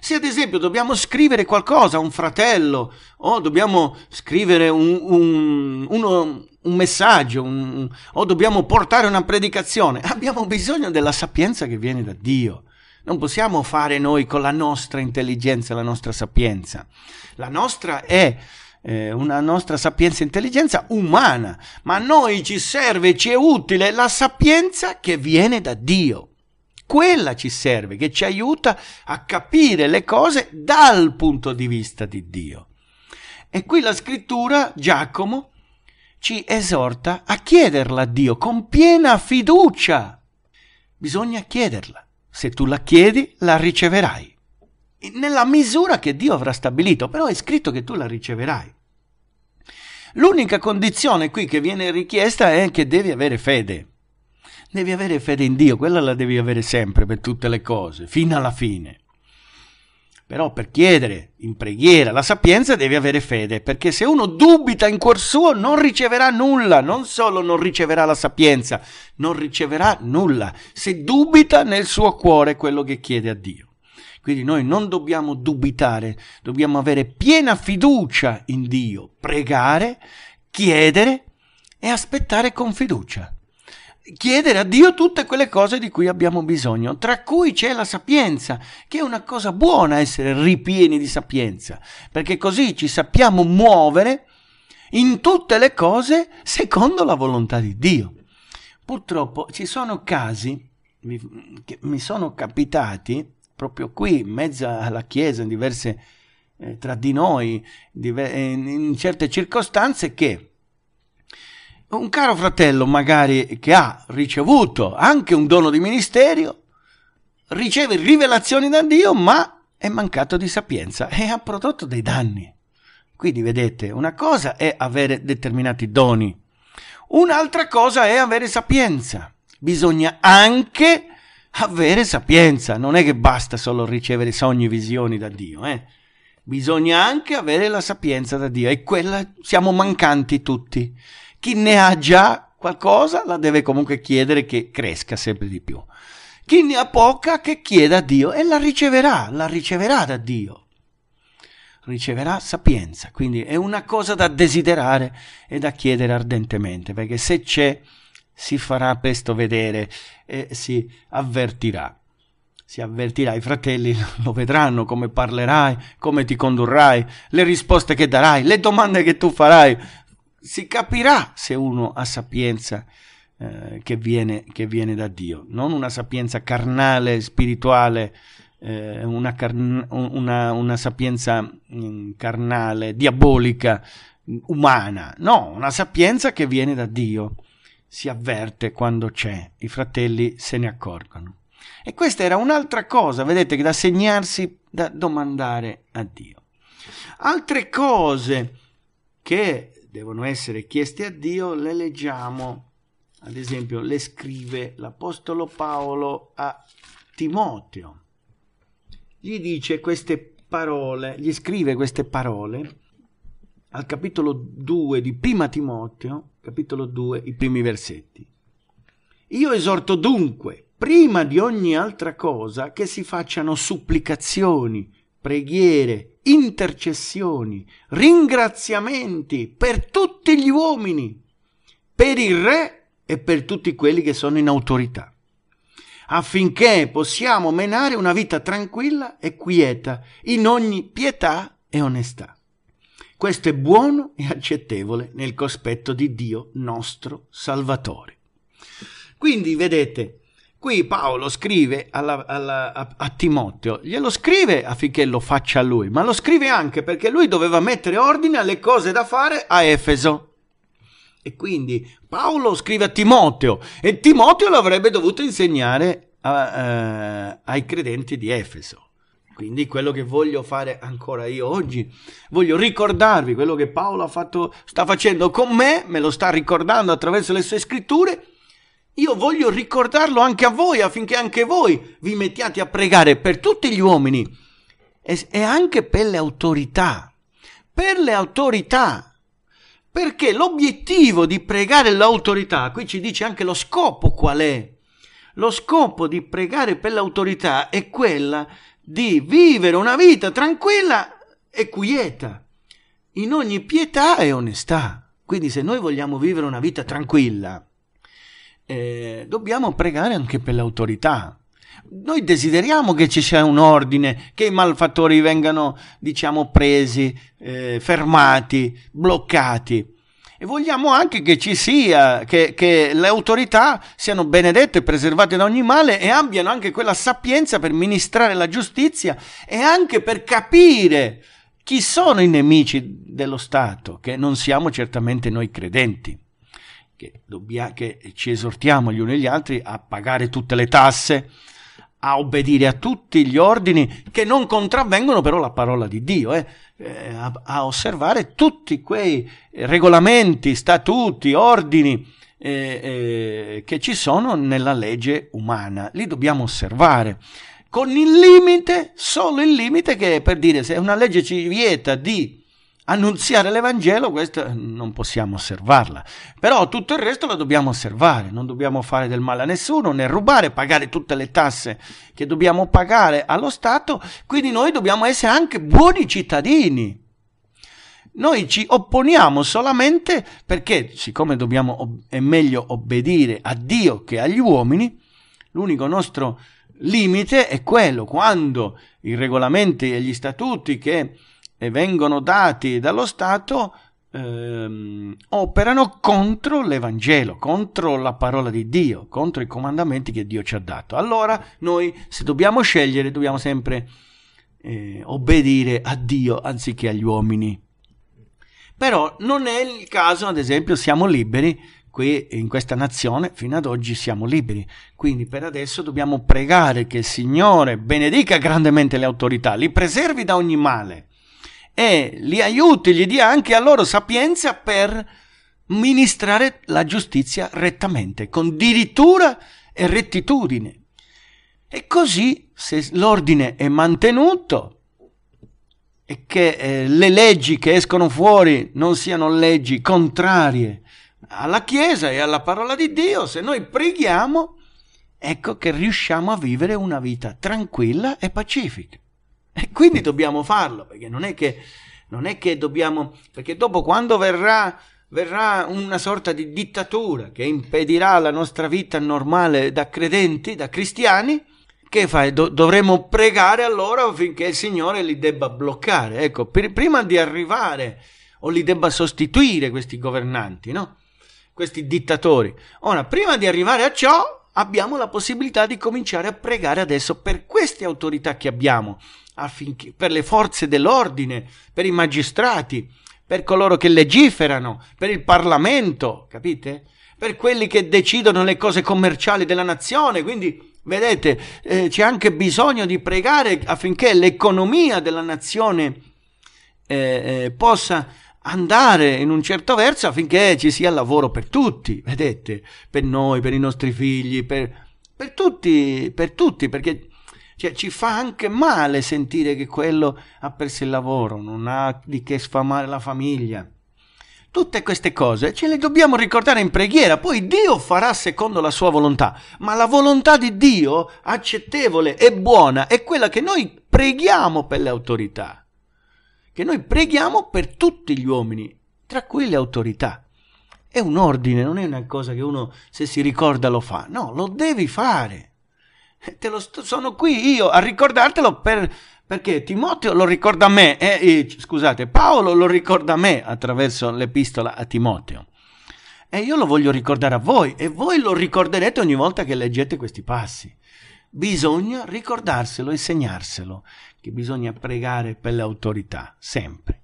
Se ad esempio dobbiamo scrivere qualcosa a un fratello o dobbiamo scrivere un, un, uno, un messaggio un, o dobbiamo portare una predicazione, abbiamo bisogno della sapienza che viene da Dio. Non possiamo fare noi con la nostra intelligenza, la nostra sapienza. La nostra è eh, una nostra sapienza e intelligenza umana, ma a noi ci serve, ci è utile la sapienza che viene da Dio. Quella ci serve, che ci aiuta a capire le cose dal punto di vista di Dio. E qui la scrittura, Giacomo, ci esorta a chiederla a Dio con piena fiducia. Bisogna chiederla. Se tu la chiedi, la riceverai. Nella misura che Dio avrà stabilito, però è scritto che tu la riceverai. L'unica condizione qui che viene richiesta è che devi avere fede. Devi avere fede in Dio, quella la devi avere sempre per tutte le cose, fino alla fine. Però per chiedere in preghiera la sapienza devi avere fede, perché se uno dubita in cuor suo non riceverà nulla, non solo non riceverà la sapienza, non riceverà nulla, se dubita nel suo cuore quello che chiede a Dio. Quindi noi non dobbiamo dubitare, dobbiamo avere piena fiducia in Dio, pregare, chiedere e aspettare con fiducia. Chiedere a Dio tutte quelle cose di cui abbiamo bisogno, tra cui c'è la sapienza, che è una cosa buona essere ripieni di sapienza, perché così ci sappiamo muovere in tutte le cose secondo la volontà di Dio. Purtroppo ci sono casi, che mi sono capitati, proprio qui, in mezzo alla Chiesa, in diverse, eh, tra di noi, eh, in certe circostanze che un caro fratello magari che ha ricevuto anche un dono di ministerio, riceve rivelazioni da Dio, ma è mancato di sapienza e ha prodotto dei danni. Quindi vedete, una cosa è avere determinati doni, un'altra cosa è avere sapienza. Bisogna anche avere sapienza, non è che basta solo ricevere sogni e visioni da Dio, eh? bisogna anche avere la sapienza da Dio e quella siamo mancanti tutti. Chi ne ha già qualcosa la deve comunque chiedere che cresca sempre di più. Chi ne ha poca che chieda a Dio e la riceverà, la riceverà da Dio. Riceverà sapienza, quindi è una cosa da desiderare e da chiedere ardentemente, perché se c'è si farà presto vedere e si avvertirà. Si avvertirà, i fratelli lo vedranno come parlerai, come ti condurrai, le risposte che darai, le domande che tu farai. Si capirà se uno ha sapienza eh, che, viene, che, viene, da Dio, non una sapienza carnale, spirituale, eh, una, carn- una, una, sapienza mh, mm, carnale, diabolica, umana, no, una sapienza che viene da Dio si avverte quando c'è, i fratelli se ne accorgono. E questa era un'altra cosa, vedete, da segnarsi, da domandare a Dio. Altre cose che devono essere chieste a Dio le leggiamo, ad esempio le scrive l'Apostolo Paolo a Timoteo. Gli dice queste parole, gli scrive queste parole al capitolo 2 di Prima Timoteo, capitolo 2, i primi versetti. Io esorto dunque, prima di ogni altra cosa, che si facciano supplicazioni, preghiere, intercessioni, ringraziamenti per tutti gli uomini, per il re e per tutti quelli che sono in autorità, affinché possiamo menare una vita tranquilla e quieta in ogni pietà e onestà. Questo è buono e accettevole nel cospetto di Dio nostro Salvatore. Quindi vedete, qui Paolo scrive alla, alla, a, a Timoteo, glielo scrive affinché lo faccia lui, ma lo scrive anche perché lui doveva mettere ordine alle cose da fare a Efeso. E quindi Paolo scrive a Timoteo e Timoteo lo avrebbe dovuto insegnare a, eh, ai credenti di Efeso. Quindi quello che voglio fare ancora io oggi, voglio ricordarvi quello che Paolo fatto, sta facendo con me, me lo sta ricordando attraverso le sue scritture. Io voglio ricordarlo anche a voi affinché anche voi vi mettiate a pregare per tutti gli uomini e, e anche per le autorità. Per le autorità. Perché l'obiettivo di pregare l'autorità, qui ci dice anche lo scopo qual è. Lo scopo di pregare per l'autorità è quella di vivere una vita tranquilla e quieta, in ogni pietà e onestà. Quindi se noi vogliamo vivere una vita tranquilla, eh, dobbiamo pregare anche per l'autorità. Noi desideriamo che ci sia un ordine, che i malfattori vengano, diciamo, presi, eh, fermati, bloccati e vogliamo anche che ci sia, che, che, le autorità siano benedette, e preservate da ogni male e abbiano anche quella sapienza per ministrare la giustizia e anche per capire chi sono i nemici dello Stato, che non siamo certamente noi credenti, che, dobbia, che ci esortiamo gli uni e gli altri a pagare tutte le tasse, a obbedire a tutti gli ordini che non contravvengono però la parola di Dio, eh? eh a, a, osservare tutti quei regolamenti, statuti, ordini eh, eh, che ci sono nella legge umana. Li dobbiamo osservare con il limite, solo il limite che per dire se una legge ci vieta di annunziare l'Evangelo, questo eh, non possiamo osservarla. Però tutto il resto lo dobbiamo osservare, non dobbiamo fare del male a nessuno, né rubare, pagare tutte le tasse che dobbiamo pagare allo Stato, quindi noi dobbiamo essere anche buoni cittadini. Noi ci opponiamo solamente perché, siccome dobbiamo, è meglio obbedire a Dio che agli uomini, l'unico nostro limite è quello, quando i regolamenti e gli statuti che e vengono dati dallo Stato ehm, operano contro l'Evangelo, contro la parola di Dio, contro i comandamenti che Dio ci ha dato. Allora noi se dobbiamo scegliere dobbiamo sempre eh, obbedire a Dio anziché agli uomini. Però non è il caso, ad esempio, siamo liberi, qui in questa nazione fino ad oggi siamo liberi, quindi per adesso dobbiamo pregare che il Signore benedica grandemente le autorità, li preservi da ogni male e li aiuti, gli dia anche a loro sapienza per ministrare la giustizia rettamente, con dirittura e rettitudine. E così, se l'ordine è mantenuto e che eh, le leggi che escono fuori non siano leggi contrarie alla Chiesa e alla parola di Dio, se noi preghiamo, ecco che riusciamo a vivere una vita tranquilla e pacifica. E quindi dobbiamo farlo, perché non è che, non è che dobbiamo... Perché dopo quando verrà verrà una sorta di dittatura che impedirà la nostra vita normale da credenti, da cristiani, che fai? Do- dovremo pregare allora affinché il Signore li debba bloccare, ecco, per- prima di arrivare o li debba sostituire questi governanti, no? questi dittatori. Ora, prima di arrivare a ciò, abbiamo la possibilità di cominciare a pregare adesso per queste autorità che abbiamo, affinché, per le forze dell'ordine, per i magistrati, per coloro che legiferano, per il Parlamento, capite? Per quelli che decidono le cose commerciali della nazione. Quindi, vedete, eh, c'è anche bisogno di pregare affinché l'economia della nazione eh, eh, possa andare in un certo verso affinché ci sia lavoro per tutti, vedete, per noi, per i nostri figli, per, per tutti, per tutti, perché cioè, ci fa anche male sentire che quello ha perso il lavoro, non ha di che sfamare la famiglia. Tutte queste cose ce le dobbiamo ricordare in preghiera, poi Dio farà secondo la sua volontà, ma la volontà di Dio, accettevole e buona, è quella che noi preghiamo per le autorità, che noi preghiamo per tutti gli uomini, tra cui le autorità. È un ordine, non è una cosa che uno se si ricorda lo fa, no, lo devi fare. Te lo sto, sono qui io a ricordartelo per, perché Timoteo lo ricorda a me, eh, scusate, Paolo lo ricorda a me attraverso l'epistola a Timoteo. E io lo voglio ricordare a voi e voi lo ricorderete ogni volta che leggete questi passi. Bisogna ricordarselo, insegnarselo, che bisogna pregare per le autorità, sempre.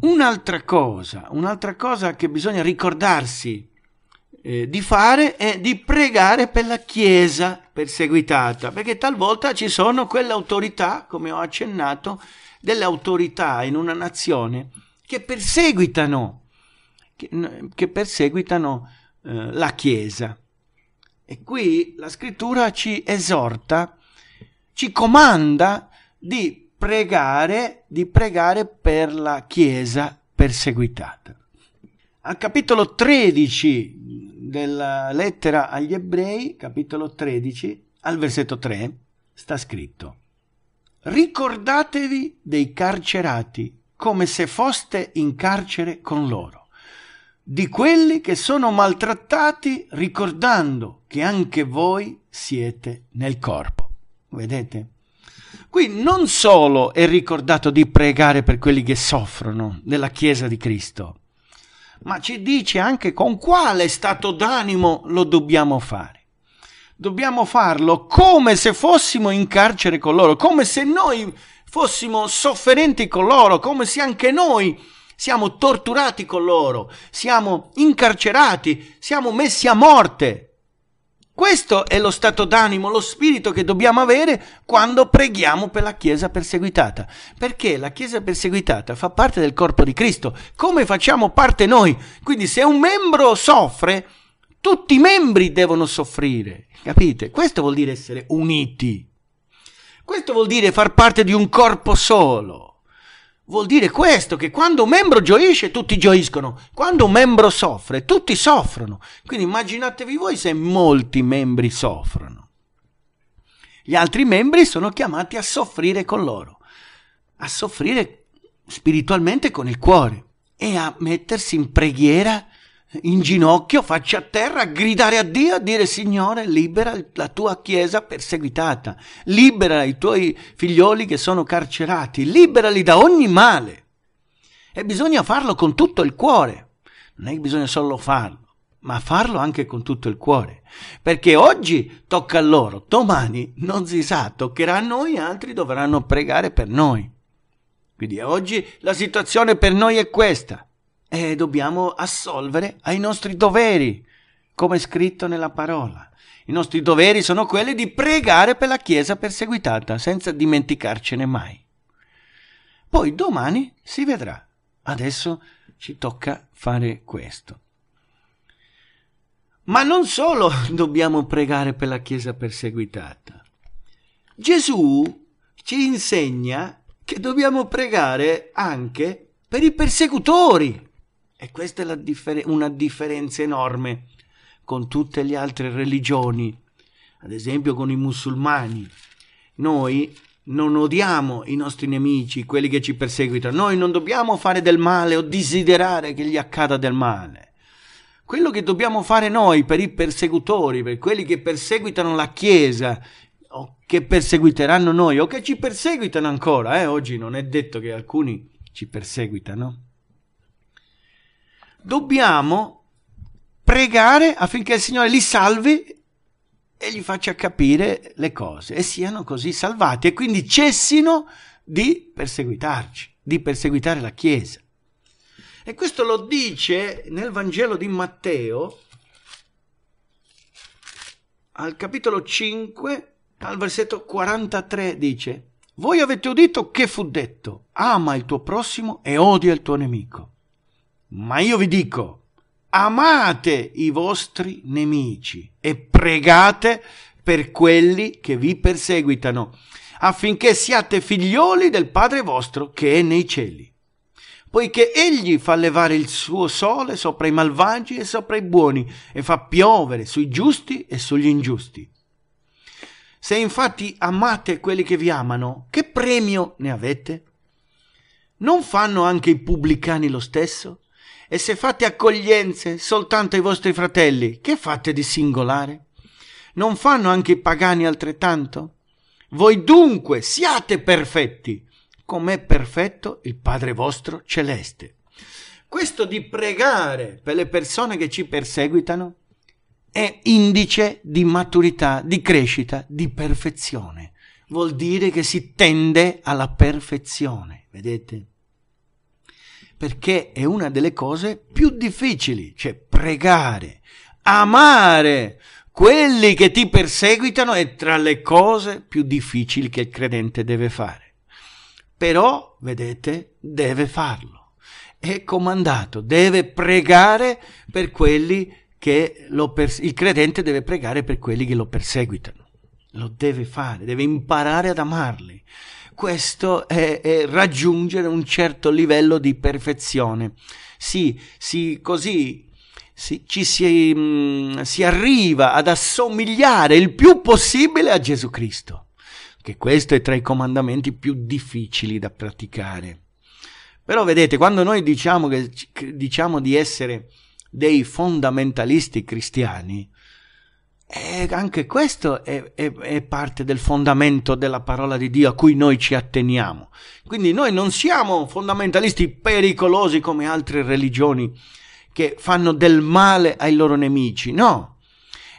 Un'altra cosa, un'altra cosa che bisogna ricordarsi eh, di fare è di pregare per la Chiesa perseguitata, perché talvolta ci sono quelle autorità, come ho accennato, delle autorità in una nazione che perseguitano, che, che perseguitano eh, la Chiesa. E qui la scrittura ci esorta, ci comanda di pregare, di pregare per la Chiesa perseguitata. Al capitolo 13 della lettera agli ebrei, capitolo 13, al versetto 3, sta scritto Ricordatevi dei carcerati come se foste in carcere con loro, di quelli che sono maltrattati ricordando che anche voi siete nel corpo. Vedete? Qui non solo è ricordato di pregare per quelli che soffrono nella Chiesa di Cristo, ma ci dice anche con quale stato d'animo lo dobbiamo fare. Dobbiamo farlo come se fossimo in carcere con loro, come se noi fossimo sofferenti con loro, come se anche noi siamo torturati con loro, siamo incarcerati, siamo messi a morte questo è lo stato d'animo, lo spirito che dobbiamo avere quando preghiamo per la Chiesa perseguitata, perché la Chiesa perseguitata fa parte del corpo di Cristo, come facciamo parte noi. Quindi se un membro soffre, tutti i membri devono soffrire, capite? Questo vuol dire essere uniti. Questo vuol dire far parte di un corpo solo. Vuol dire questo, che quando un membro gioisce tutti gioiscono, quando un membro soffre tutti soffrono. Quindi immaginatevi voi se molti membri soffrono. Gli altri membri sono chiamati a soffrire con loro, a soffrire spiritualmente con il cuore e a mettersi in preghiera in ginocchio, faccia a terra, a gridare a Dio, a dire Signore, libera la tua Chiesa perseguitata, libera i tuoi figlioli che sono carcerati, liberali da ogni male. E bisogna farlo con tutto il cuore, non è che bisogna solo farlo, ma farlo anche con tutto il cuore, perché oggi tocca a loro, domani non si sa, toccherà a noi, altri dovranno pregare per noi. Quindi oggi la situazione per noi è questa e dobbiamo assolvere ai nostri doveri, come scritto nella parola. I nostri doveri sono quelli di pregare per la Chiesa perseguitata, senza dimenticarcene mai. Poi domani si vedrà. Adesso ci tocca fare questo. Ma non solo dobbiamo pregare per la Chiesa perseguitata. Gesù ci insegna che dobbiamo pregare anche per i persecutori. E questa è differ- una differenza enorme con tutte le altre religioni, ad esempio con i musulmani. Noi non odiamo i nostri nemici, quelli che ci perseguitano, noi non dobbiamo fare del male o desiderare che gli accada del male. Quello che dobbiamo fare noi per i persecutori, per quelli che perseguitano la Chiesa, o che perseguiteranno noi, o che ci perseguitano ancora, eh? oggi non è detto che alcuni ci perseguitano dobbiamo pregare affinché il Signore li salvi e gli faccia capire le cose e siano così salvati e quindi cessino di perseguitarci, di perseguitare la Chiesa. E questo lo dice nel Vangelo di Matteo al capitolo 5, al versetto 43 dice, voi avete udito che fu detto, ama il tuo prossimo e odia il tuo nemico. Ma io vi dico, amate i vostri nemici e pregate per quelli che vi perseguitano, affinché siate figlioli del Padre vostro che è nei cieli. Poiché egli fa levare il suo sole sopra i malvagi e sopra i buoni, e fa piovere sui giusti e sugli ingiusti. Se infatti amate quelli che vi amano, che premio ne avete? Non fanno anche i pubblicani lo stesso? e se fate accoglienze soltanto ai vostri fratelli, che fate di singolare? Non fanno anche i pagani altrettanto? Voi dunque siate perfetti, com'è perfetto il Padre vostro celeste. Questo di pregare per le persone che ci perseguitano è indice di maturità, di crescita, di perfezione. Vuol dire che si tende alla perfezione, vedete? perché è una delle cose più difficili, cioè pregare, amare quelli che ti perseguitano è tra le cose più difficili che il credente deve fare. Però, vedete, deve farlo. È comandato, deve pregare per quelli che lo perse- il credente deve pregare per quelli che lo perseguitano. Lo deve fare, deve imparare ad amarli questo è, è raggiungere un certo livello di perfezione. Sì, si, così si, ci si, mh, mm, si arriva ad assomigliare il più possibile a Gesù Cristo, che questo è tra i comandamenti più difficili da praticare. Però vedete, quando noi diciamo, che, diciamo di essere dei fondamentalisti cristiani, e eh, anche questo è, è, è, parte del fondamento della parola di Dio a cui noi ci atteniamo. Quindi noi non siamo fondamentalisti pericolosi come altre religioni che fanno del male ai loro nemici, no.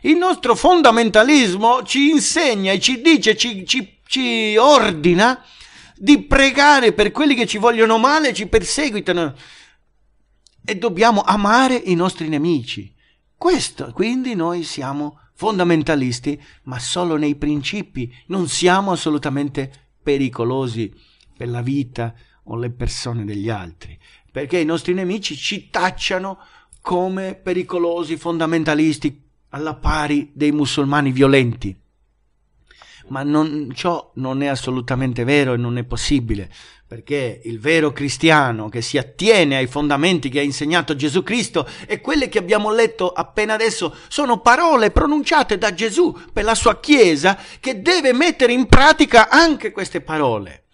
Il nostro fondamentalismo ci insegna e ci dice, ci, ci, ci ordina di pregare per quelli che ci vogliono male, ci perseguitano e dobbiamo amare i nostri nemici. Questo, quindi noi siamo fondamentalisti, ma solo nei principi. Non siamo assolutamente pericolosi per la vita o le persone degli altri, perché i nostri nemici ci tacciano come pericolosi fondamentalisti alla pari dei musulmani violenti. Ma non, ciò non è assolutamente vero e non è possibile perché il vero cristiano che si attiene ai fondamenti che ha insegnato Gesù Cristo e quelle che abbiamo letto appena adesso sono parole pronunciate da Gesù per la sua Chiesa che deve mettere in pratica anche queste parole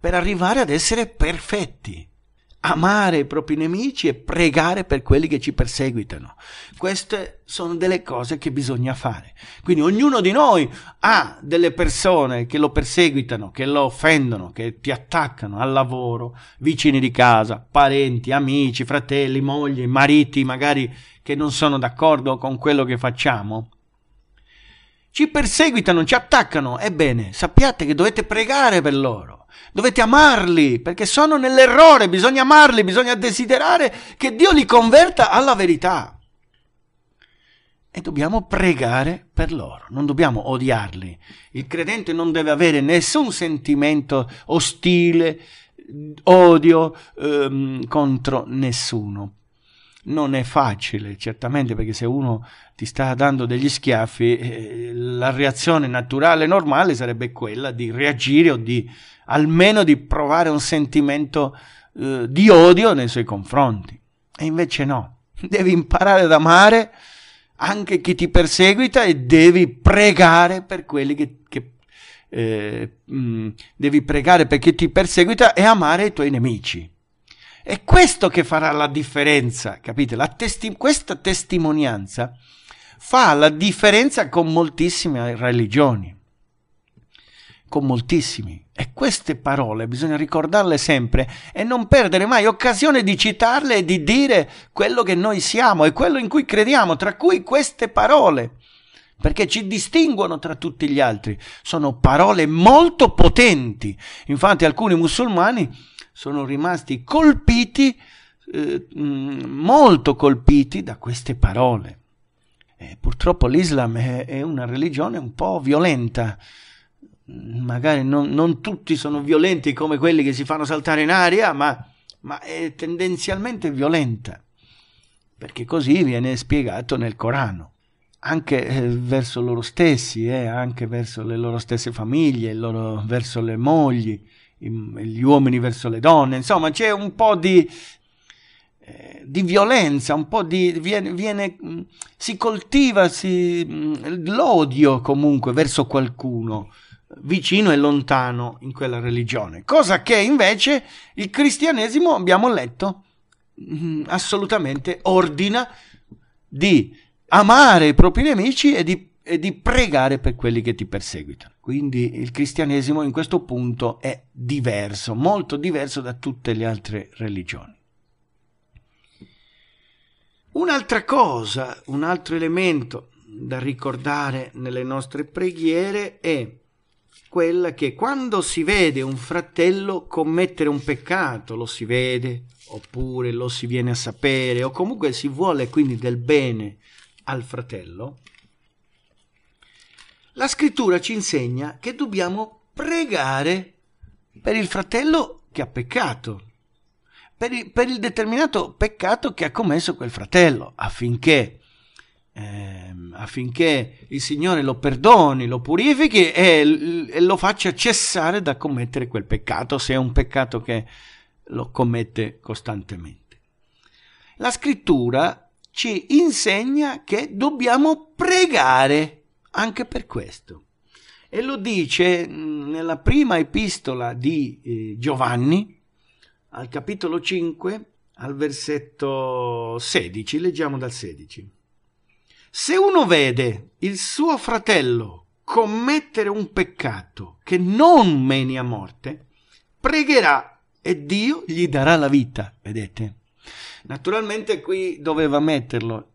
per arrivare ad essere perfetti amare i propri nemici e pregare per quelli che ci perseguitano. Queste sono delle cose che bisogna fare. Quindi ognuno di noi ha delle persone che lo perseguitano, che lo offendono, che ti attaccano al lavoro, vicini di casa, parenti, amici, fratelli, mogli, mariti, magari che non sono d'accordo con quello che facciamo. Ci perseguitano, ci attaccano. Ebbene, sappiate che dovete pregare per loro. Dovete amarli, perché sono nell'errore, bisogna amarli, bisogna desiderare che Dio li converta alla verità. E dobbiamo pregare per loro, non dobbiamo odiarli. Il credente non deve avere nessun sentimento ostile, odio ehm, contro nessuno non è facile, certamente, perché se uno ti sta dando degli schiaffi, eh, la reazione naturale, normale sarebbe quella di reagire o di almeno di provare un sentimento eh, di odio nei suoi confronti. E invece no, devi imparare ad amare anche chi ti perseguita e devi pregare per quelli che, che eh, mh, mm, devi pregare per chi ti perseguita e amare i tuoi nemici. È questo che farà la differenza, capite? La testi- questa testimonianza fa la differenza con moltissime religioni, con moltissimi. E queste parole bisogna ricordarle sempre e non perdere mai occasione di citarle e di dire quello che noi siamo e quello in cui crediamo, tra cui queste parole, perché ci distinguono tra tutti gli altri. Sono parole molto potenti. Infatti alcuni musulmani sono rimasti colpiti, eh, mm, molto colpiti da queste parole. Eh, purtroppo l'Islam è, è, una religione un po' violenta, magari non, non, tutti sono violenti come quelli che si fanno saltare in aria, ma, ma è tendenzialmente violenta, perché così viene spiegato nel Corano anche eh, verso loro stessi, eh, anche verso le loro stesse famiglie, loro, verso le mogli gli uomini verso le donne, insomma c'è un po' di, eh, di violenza, un po' di... Viene, viene, mm, si coltiva si, mm, l'odio comunque verso qualcuno vicino e lontano in quella religione, cosa che invece il cristianesimo, abbiamo letto, mm, assolutamente ordina di amare i propri nemici e di e di pregare per quelli che ti perseguitano. Quindi il cristianesimo in questo punto è diverso, molto diverso da tutte le altre religioni. Un'altra cosa, un altro elemento da ricordare nelle nostre preghiere è quella che quando si vede un fratello commettere un peccato, lo si vede oppure lo si viene a sapere o comunque si vuole quindi del bene al fratello, la scrittura ci insegna che dobbiamo pregare per il fratello che ha peccato, per il, per il determinato peccato che ha commesso quel fratello, affinché, eh, affinché il Signore lo perdoni, lo purifichi e, e lo faccia cessare da commettere quel peccato, se è un peccato che lo commette costantemente. La scrittura ci insegna che dobbiamo pregare anche per questo. E lo dice mm, nella prima epistola di eh, Giovanni, al capitolo 5, al versetto 16, leggiamo dal 16. Se uno vede il suo fratello commettere un peccato che non meni a morte, pregherà e Dio gli darà la vita, vedete? Naturalmente qui doveva metterlo,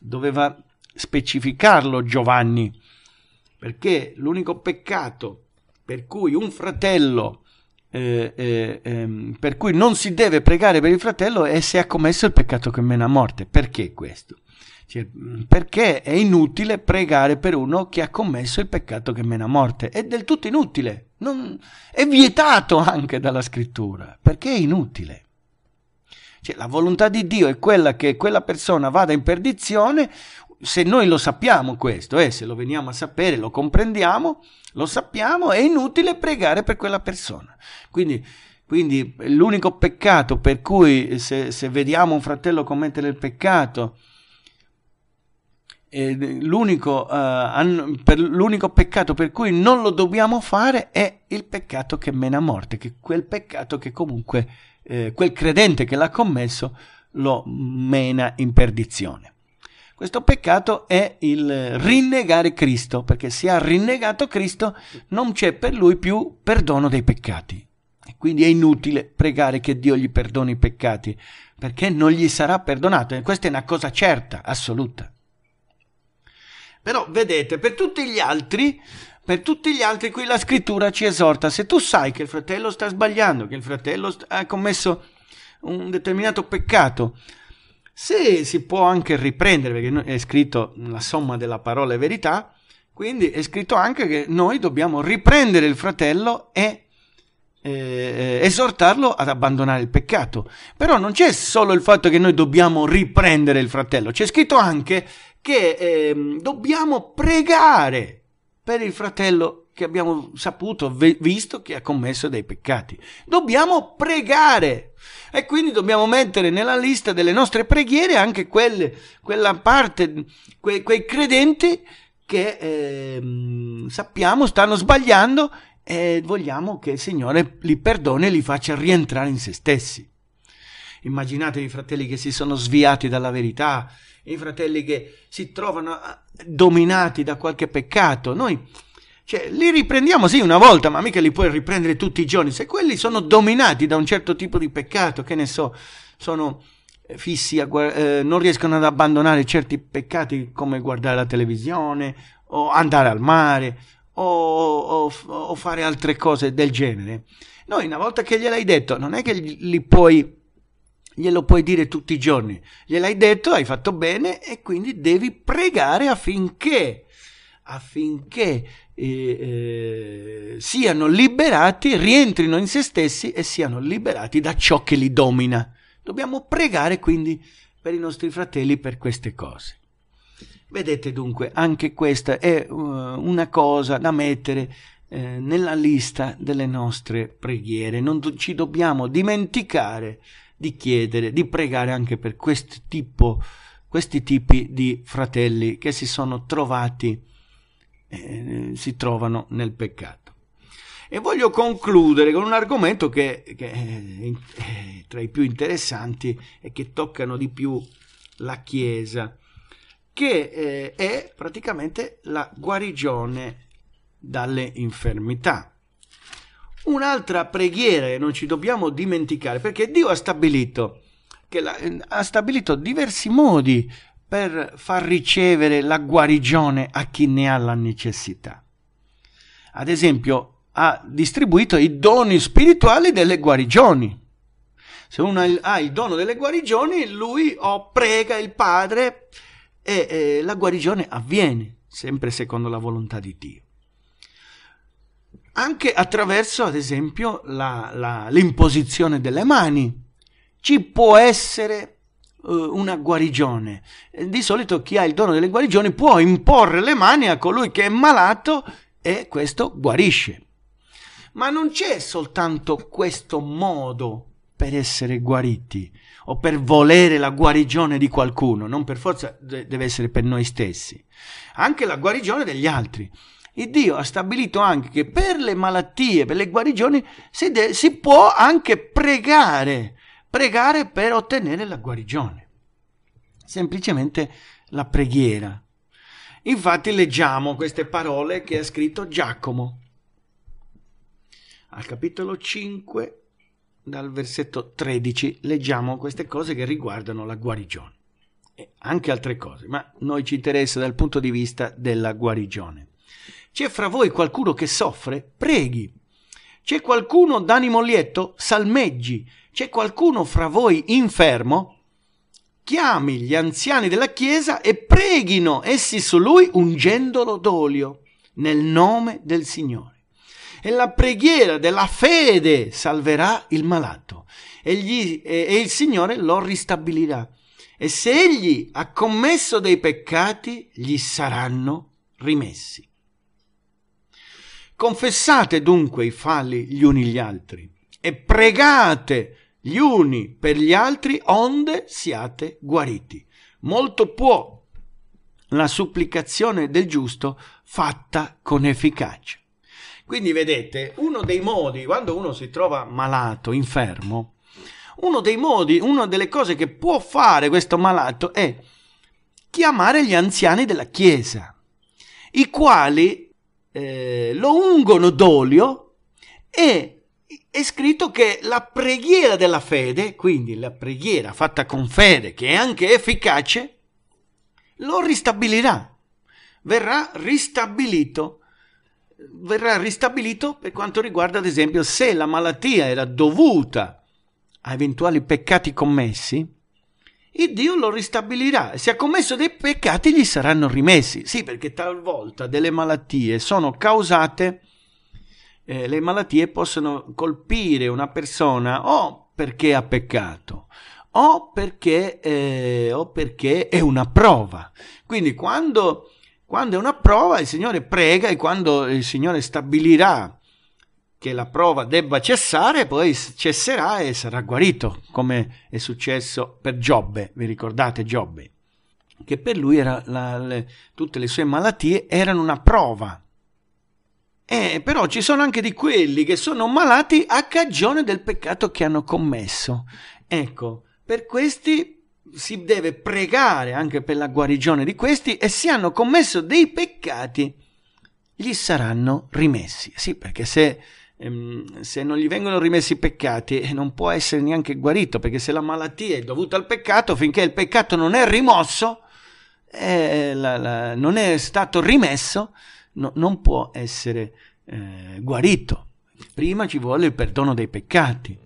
doveva specificarlo Giovanni, perché l'unico peccato per cui un fratello eh, eh, ehm, per cui non si deve pregare per il fratello è se ha commesso il peccato che mena a morte. Perché questo? Cioè, perché è inutile pregare per uno che ha commesso il peccato che mena a morte. È del tutto inutile. Non... È vietato anche dalla scrittura. Perché è inutile. Cioè, la volontà di Dio è quella che quella persona vada in perdizione, se noi lo sappiamo questo eh, se lo veniamo a sapere, lo comprendiamo, lo sappiamo, è inutile pregare per quella persona. Quindi, quindi l'unico peccato per cui eh, se, se, vediamo un fratello commettere il peccato, l'unico, eh, per, l'unico peccato per cui non lo dobbiamo fare è il peccato che mena a morte, che quel peccato che comunque eh, quel credente che l'ha commesso lo mena in perdizione. Questo peccato è il rinnegare Cristo, perché se ha rinnegato Cristo non c'è per lui più perdono dei peccati. Quindi è inutile pregare che Dio gli perdoni i peccati, perché non gli sarà perdonato. E questa è una cosa certa, assoluta. Però vedete, per tutti gli altri, per tutti gli altri qui la scrittura ci esorta, se tu sai che il fratello sta sbagliando, che il fratello ha commesso un determinato peccato, se si può anche riprendere, perché è scritto la somma della parola è verità, quindi è scritto anche che noi dobbiamo riprendere il fratello e eh, esortarlo ad abbandonare il peccato. Però non c'è solo il fatto che noi dobbiamo riprendere il fratello, c'è scritto anche che eh, dobbiamo pregare per il fratello che abbiamo saputo, visto che ha commesso dei peccati. Dobbiamo pregare e quindi dobbiamo mettere nella lista delle nostre preghiere anche quelle, quella parte, que, quei credenti che eh, sappiamo stanno sbagliando e vogliamo che il Signore li perdoni e li faccia rientrare in se stessi. Immaginate i fratelli che si sono sviati dalla verità, i fratelli che si trovano ah, dominati da qualche peccato. Noi cioè, li riprendiamo sì una volta, ma mica li puoi riprendere tutti i giorni. Se quelli sono dominati da un certo tipo di peccato, che ne so, sono eh, fissi, a, eh, non riescono ad abbandonare certi peccati come guardare la televisione o andare al mare o, o, o fare altre cose del genere. Noi una volta che gliel'hai detto, non è che li puoi glielo puoi dire tutti i giorni. Gliel'hai detto, hai fatto bene e quindi devi pregare affinché, affinché eh, siano liberati, rientrino in se stessi e siano liberati da ciò che li domina. Dobbiamo pregare quindi per i nostri fratelli per queste cose. Vedete dunque, anche questa è uh, una cosa da mettere eh, nella lista delle nostre preghiere. Non do- ci dobbiamo dimenticare di chiedere, di pregare anche per questo tipo, questi tipi di fratelli che si sono trovati eh, si trovano nel peccato. E voglio concludere con un argomento che, che è tra i più interessanti e che toccano di più la Chiesa, che eh, è praticamente la guarigione dalle infermità. Un'altra preghiera che non ci dobbiamo dimenticare, perché Dio ha stabilito, la, ha stabilito diversi modi per far ricevere la guarigione a chi ne ha la necessità. Ad esempio, ha distribuito i doni spirituali delle guarigioni. Se uno ha il dono delle guarigioni, lui o prega il Padre e, e la guarigione avviene, sempre secondo la volontà di Dio. Anche attraverso, ad esempio, la, la, l'imposizione delle mani. Ci può essere eh, una guarigione. Di solito chi ha il dono delle guarigioni può imporre le mani a colui che è malato e questo guarisce. Ma non c'è soltanto questo modo per essere guariti o per volere la guarigione di qualcuno, non per forza deve essere per noi stessi, anche la guarigione degli altri. E Dio ha stabilito anche che per le malattie, per le guarigioni, si, de- si può anche pregare pregare per ottenere la guarigione. Semplicemente la preghiera. Infatti leggiamo queste parole che ha scritto Giacomo al capitolo 5 dal versetto 13 leggiamo queste cose che riguardano la guarigione e anche altre cose, ma noi ci interessa dal punto di vista della guarigione. C'è fra voi qualcuno che soffre? Preghi. C'è qualcuno d'animo lieto? Salmeggi c'è qualcuno fra voi infermo, chiami gli anziani della chiesa e preghino essi su lui ungendolo d'olio nel nome del Signore. E la preghiera della fede salverà il malato e, gli, e, e il Signore lo ristabilirà. E se egli ha commesso dei peccati, gli saranno rimessi. Confessate dunque i falli gli uni gli altri e pregate gli uni per gli altri, onde siate guariti. Molto può la supplicazione del giusto fatta con efficacia. Quindi vedete, uno dei modi, quando uno si trova malato, infermo, uno dei modi, una delle cose che può fare questo malato è chiamare gli anziani della Chiesa, i quali eh, lo ungono d'olio e è scritto che la preghiera della fede, quindi la preghiera fatta con fede, che è anche efficace, lo ristabilirà, verrà ristabilito, verrà ristabilito per quanto riguarda ad esempio se la malattia era dovuta a eventuali peccati commessi, il Dio lo ristabilirà. Se ha commesso dei peccati gli saranno rimessi. Sì, perché talvolta delle malattie sono causate eh, le malattie possono colpire una persona o perché ha peccato o perché, eh, o perché è una prova. Quindi quando, quando è una prova il Signore prega e quando il Signore stabilirà che la prova debba cessare, poi cesserà e sarà guarito, come è successo per Giobbe. Vi ricordate Giobbe? Che per lui era la, le, tutte le sue malattie erano una prova eh, però ci sono anche di quelli che sono malati a cagione del peccato che hanno commesso. Ecco, per questi si deve pregare anche per la guarigione di questi e se hanno commesso dei peccati gli saranno rimessi. Sì, perché se, ehm, se non gli vengono rimessi i peccati eh, non può essere neanche guarito, perché se la malattia è dovuta al peccato, finché il peccato non è rimosso, eh, la, la, non è stato rimesso, no, non può essere eh, guarito. Prima ci vuole il perdono dei peccati.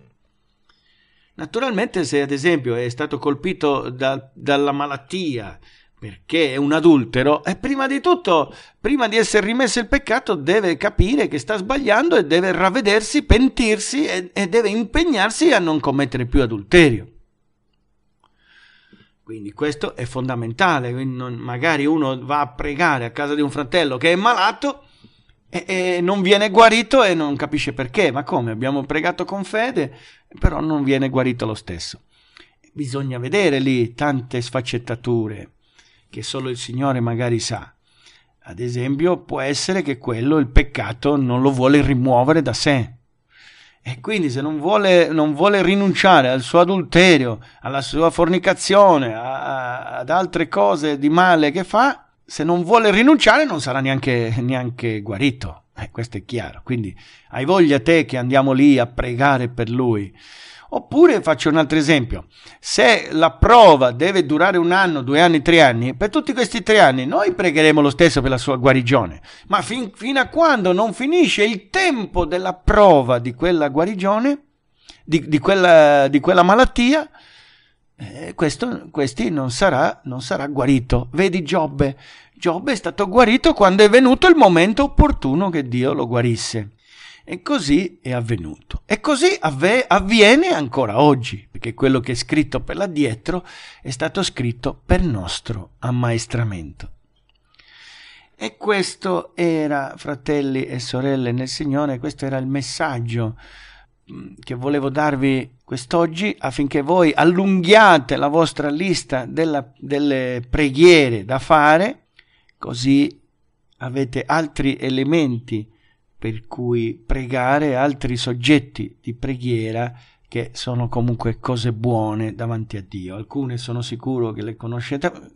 Naturalmente se ad esempio è stato colpito da, dalla malattia perché è un adultero, e eh, prima di tutto, prima di essere rimesso il peccato, deve capire che sta sbagliando e deve ravvedersi, pentirsi e, e deve impegnarsi a non commettere più adulterio. Quindi questo è fondamentale, non, magari uno va a pregare a casa di un fratello che è malato e, e, non viene guarito e non capisce perché, ma come? Abbiamo pregato con fede, però non viene guarito lo stesso. Bisogna vedere lì tante sfaccettature che solo il Signore magari sa. Ad esempio, può essere che quello il peccato non lo vuole rimuovere da sé e quindi se non vuole, non vuole rinunciare al suo adulterio, alla sua fornicazione, a, a, ad altre cose di male che fa, se non vuole rinunciare non sarà neanche, neanche guarito. Eh, questo è chiaro. Quindi hai voglia te che andiamo lì a pregare per lui. Oppure faccio un altro esempio, se la prova deve durare un anno, due anni, tre anni, per tutti questi tre anni noi pregheremo lo stesso per la sua guarigione, ma fin, fino a quando non finisce il tempo della prova di quella guarigione, di, di, quella, di quella, malattia, eh, questo, questi non sarà, non sarà guarito. Vedi Giobbe, Giobbe è stato guarito quando è venuto il momento opportuno che Dio lo guarisse. E così è avvenuto. E così avve- avviene ancora oggi, perché quello che è scritto per là dietro è stato scritto per nostro ammaestramento. E questo era, fratelli e sorelle nel Signore, questo era il messaggio mm, che volevo darvi quest'oggi affinché voi allunghiate la vostra lista della, delle preghiere da fare, così avete altri elementi per cui pregare altri soggetti di preghiera che sono comunque cose buone davanti a Dio. Alcune sono sicuro che le,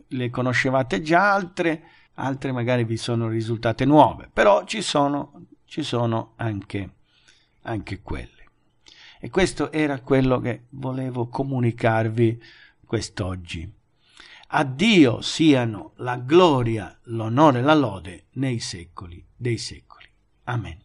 le conoscevate già, altre, altre, magari vi sono risultate nuove, però ci sono, ci sono anche, anche quelle. E questo era quello che volevo comunicarvi quest'oggi. A Dio siano la gloria, l'onore e la lode nei secoli dei secoli. Amén.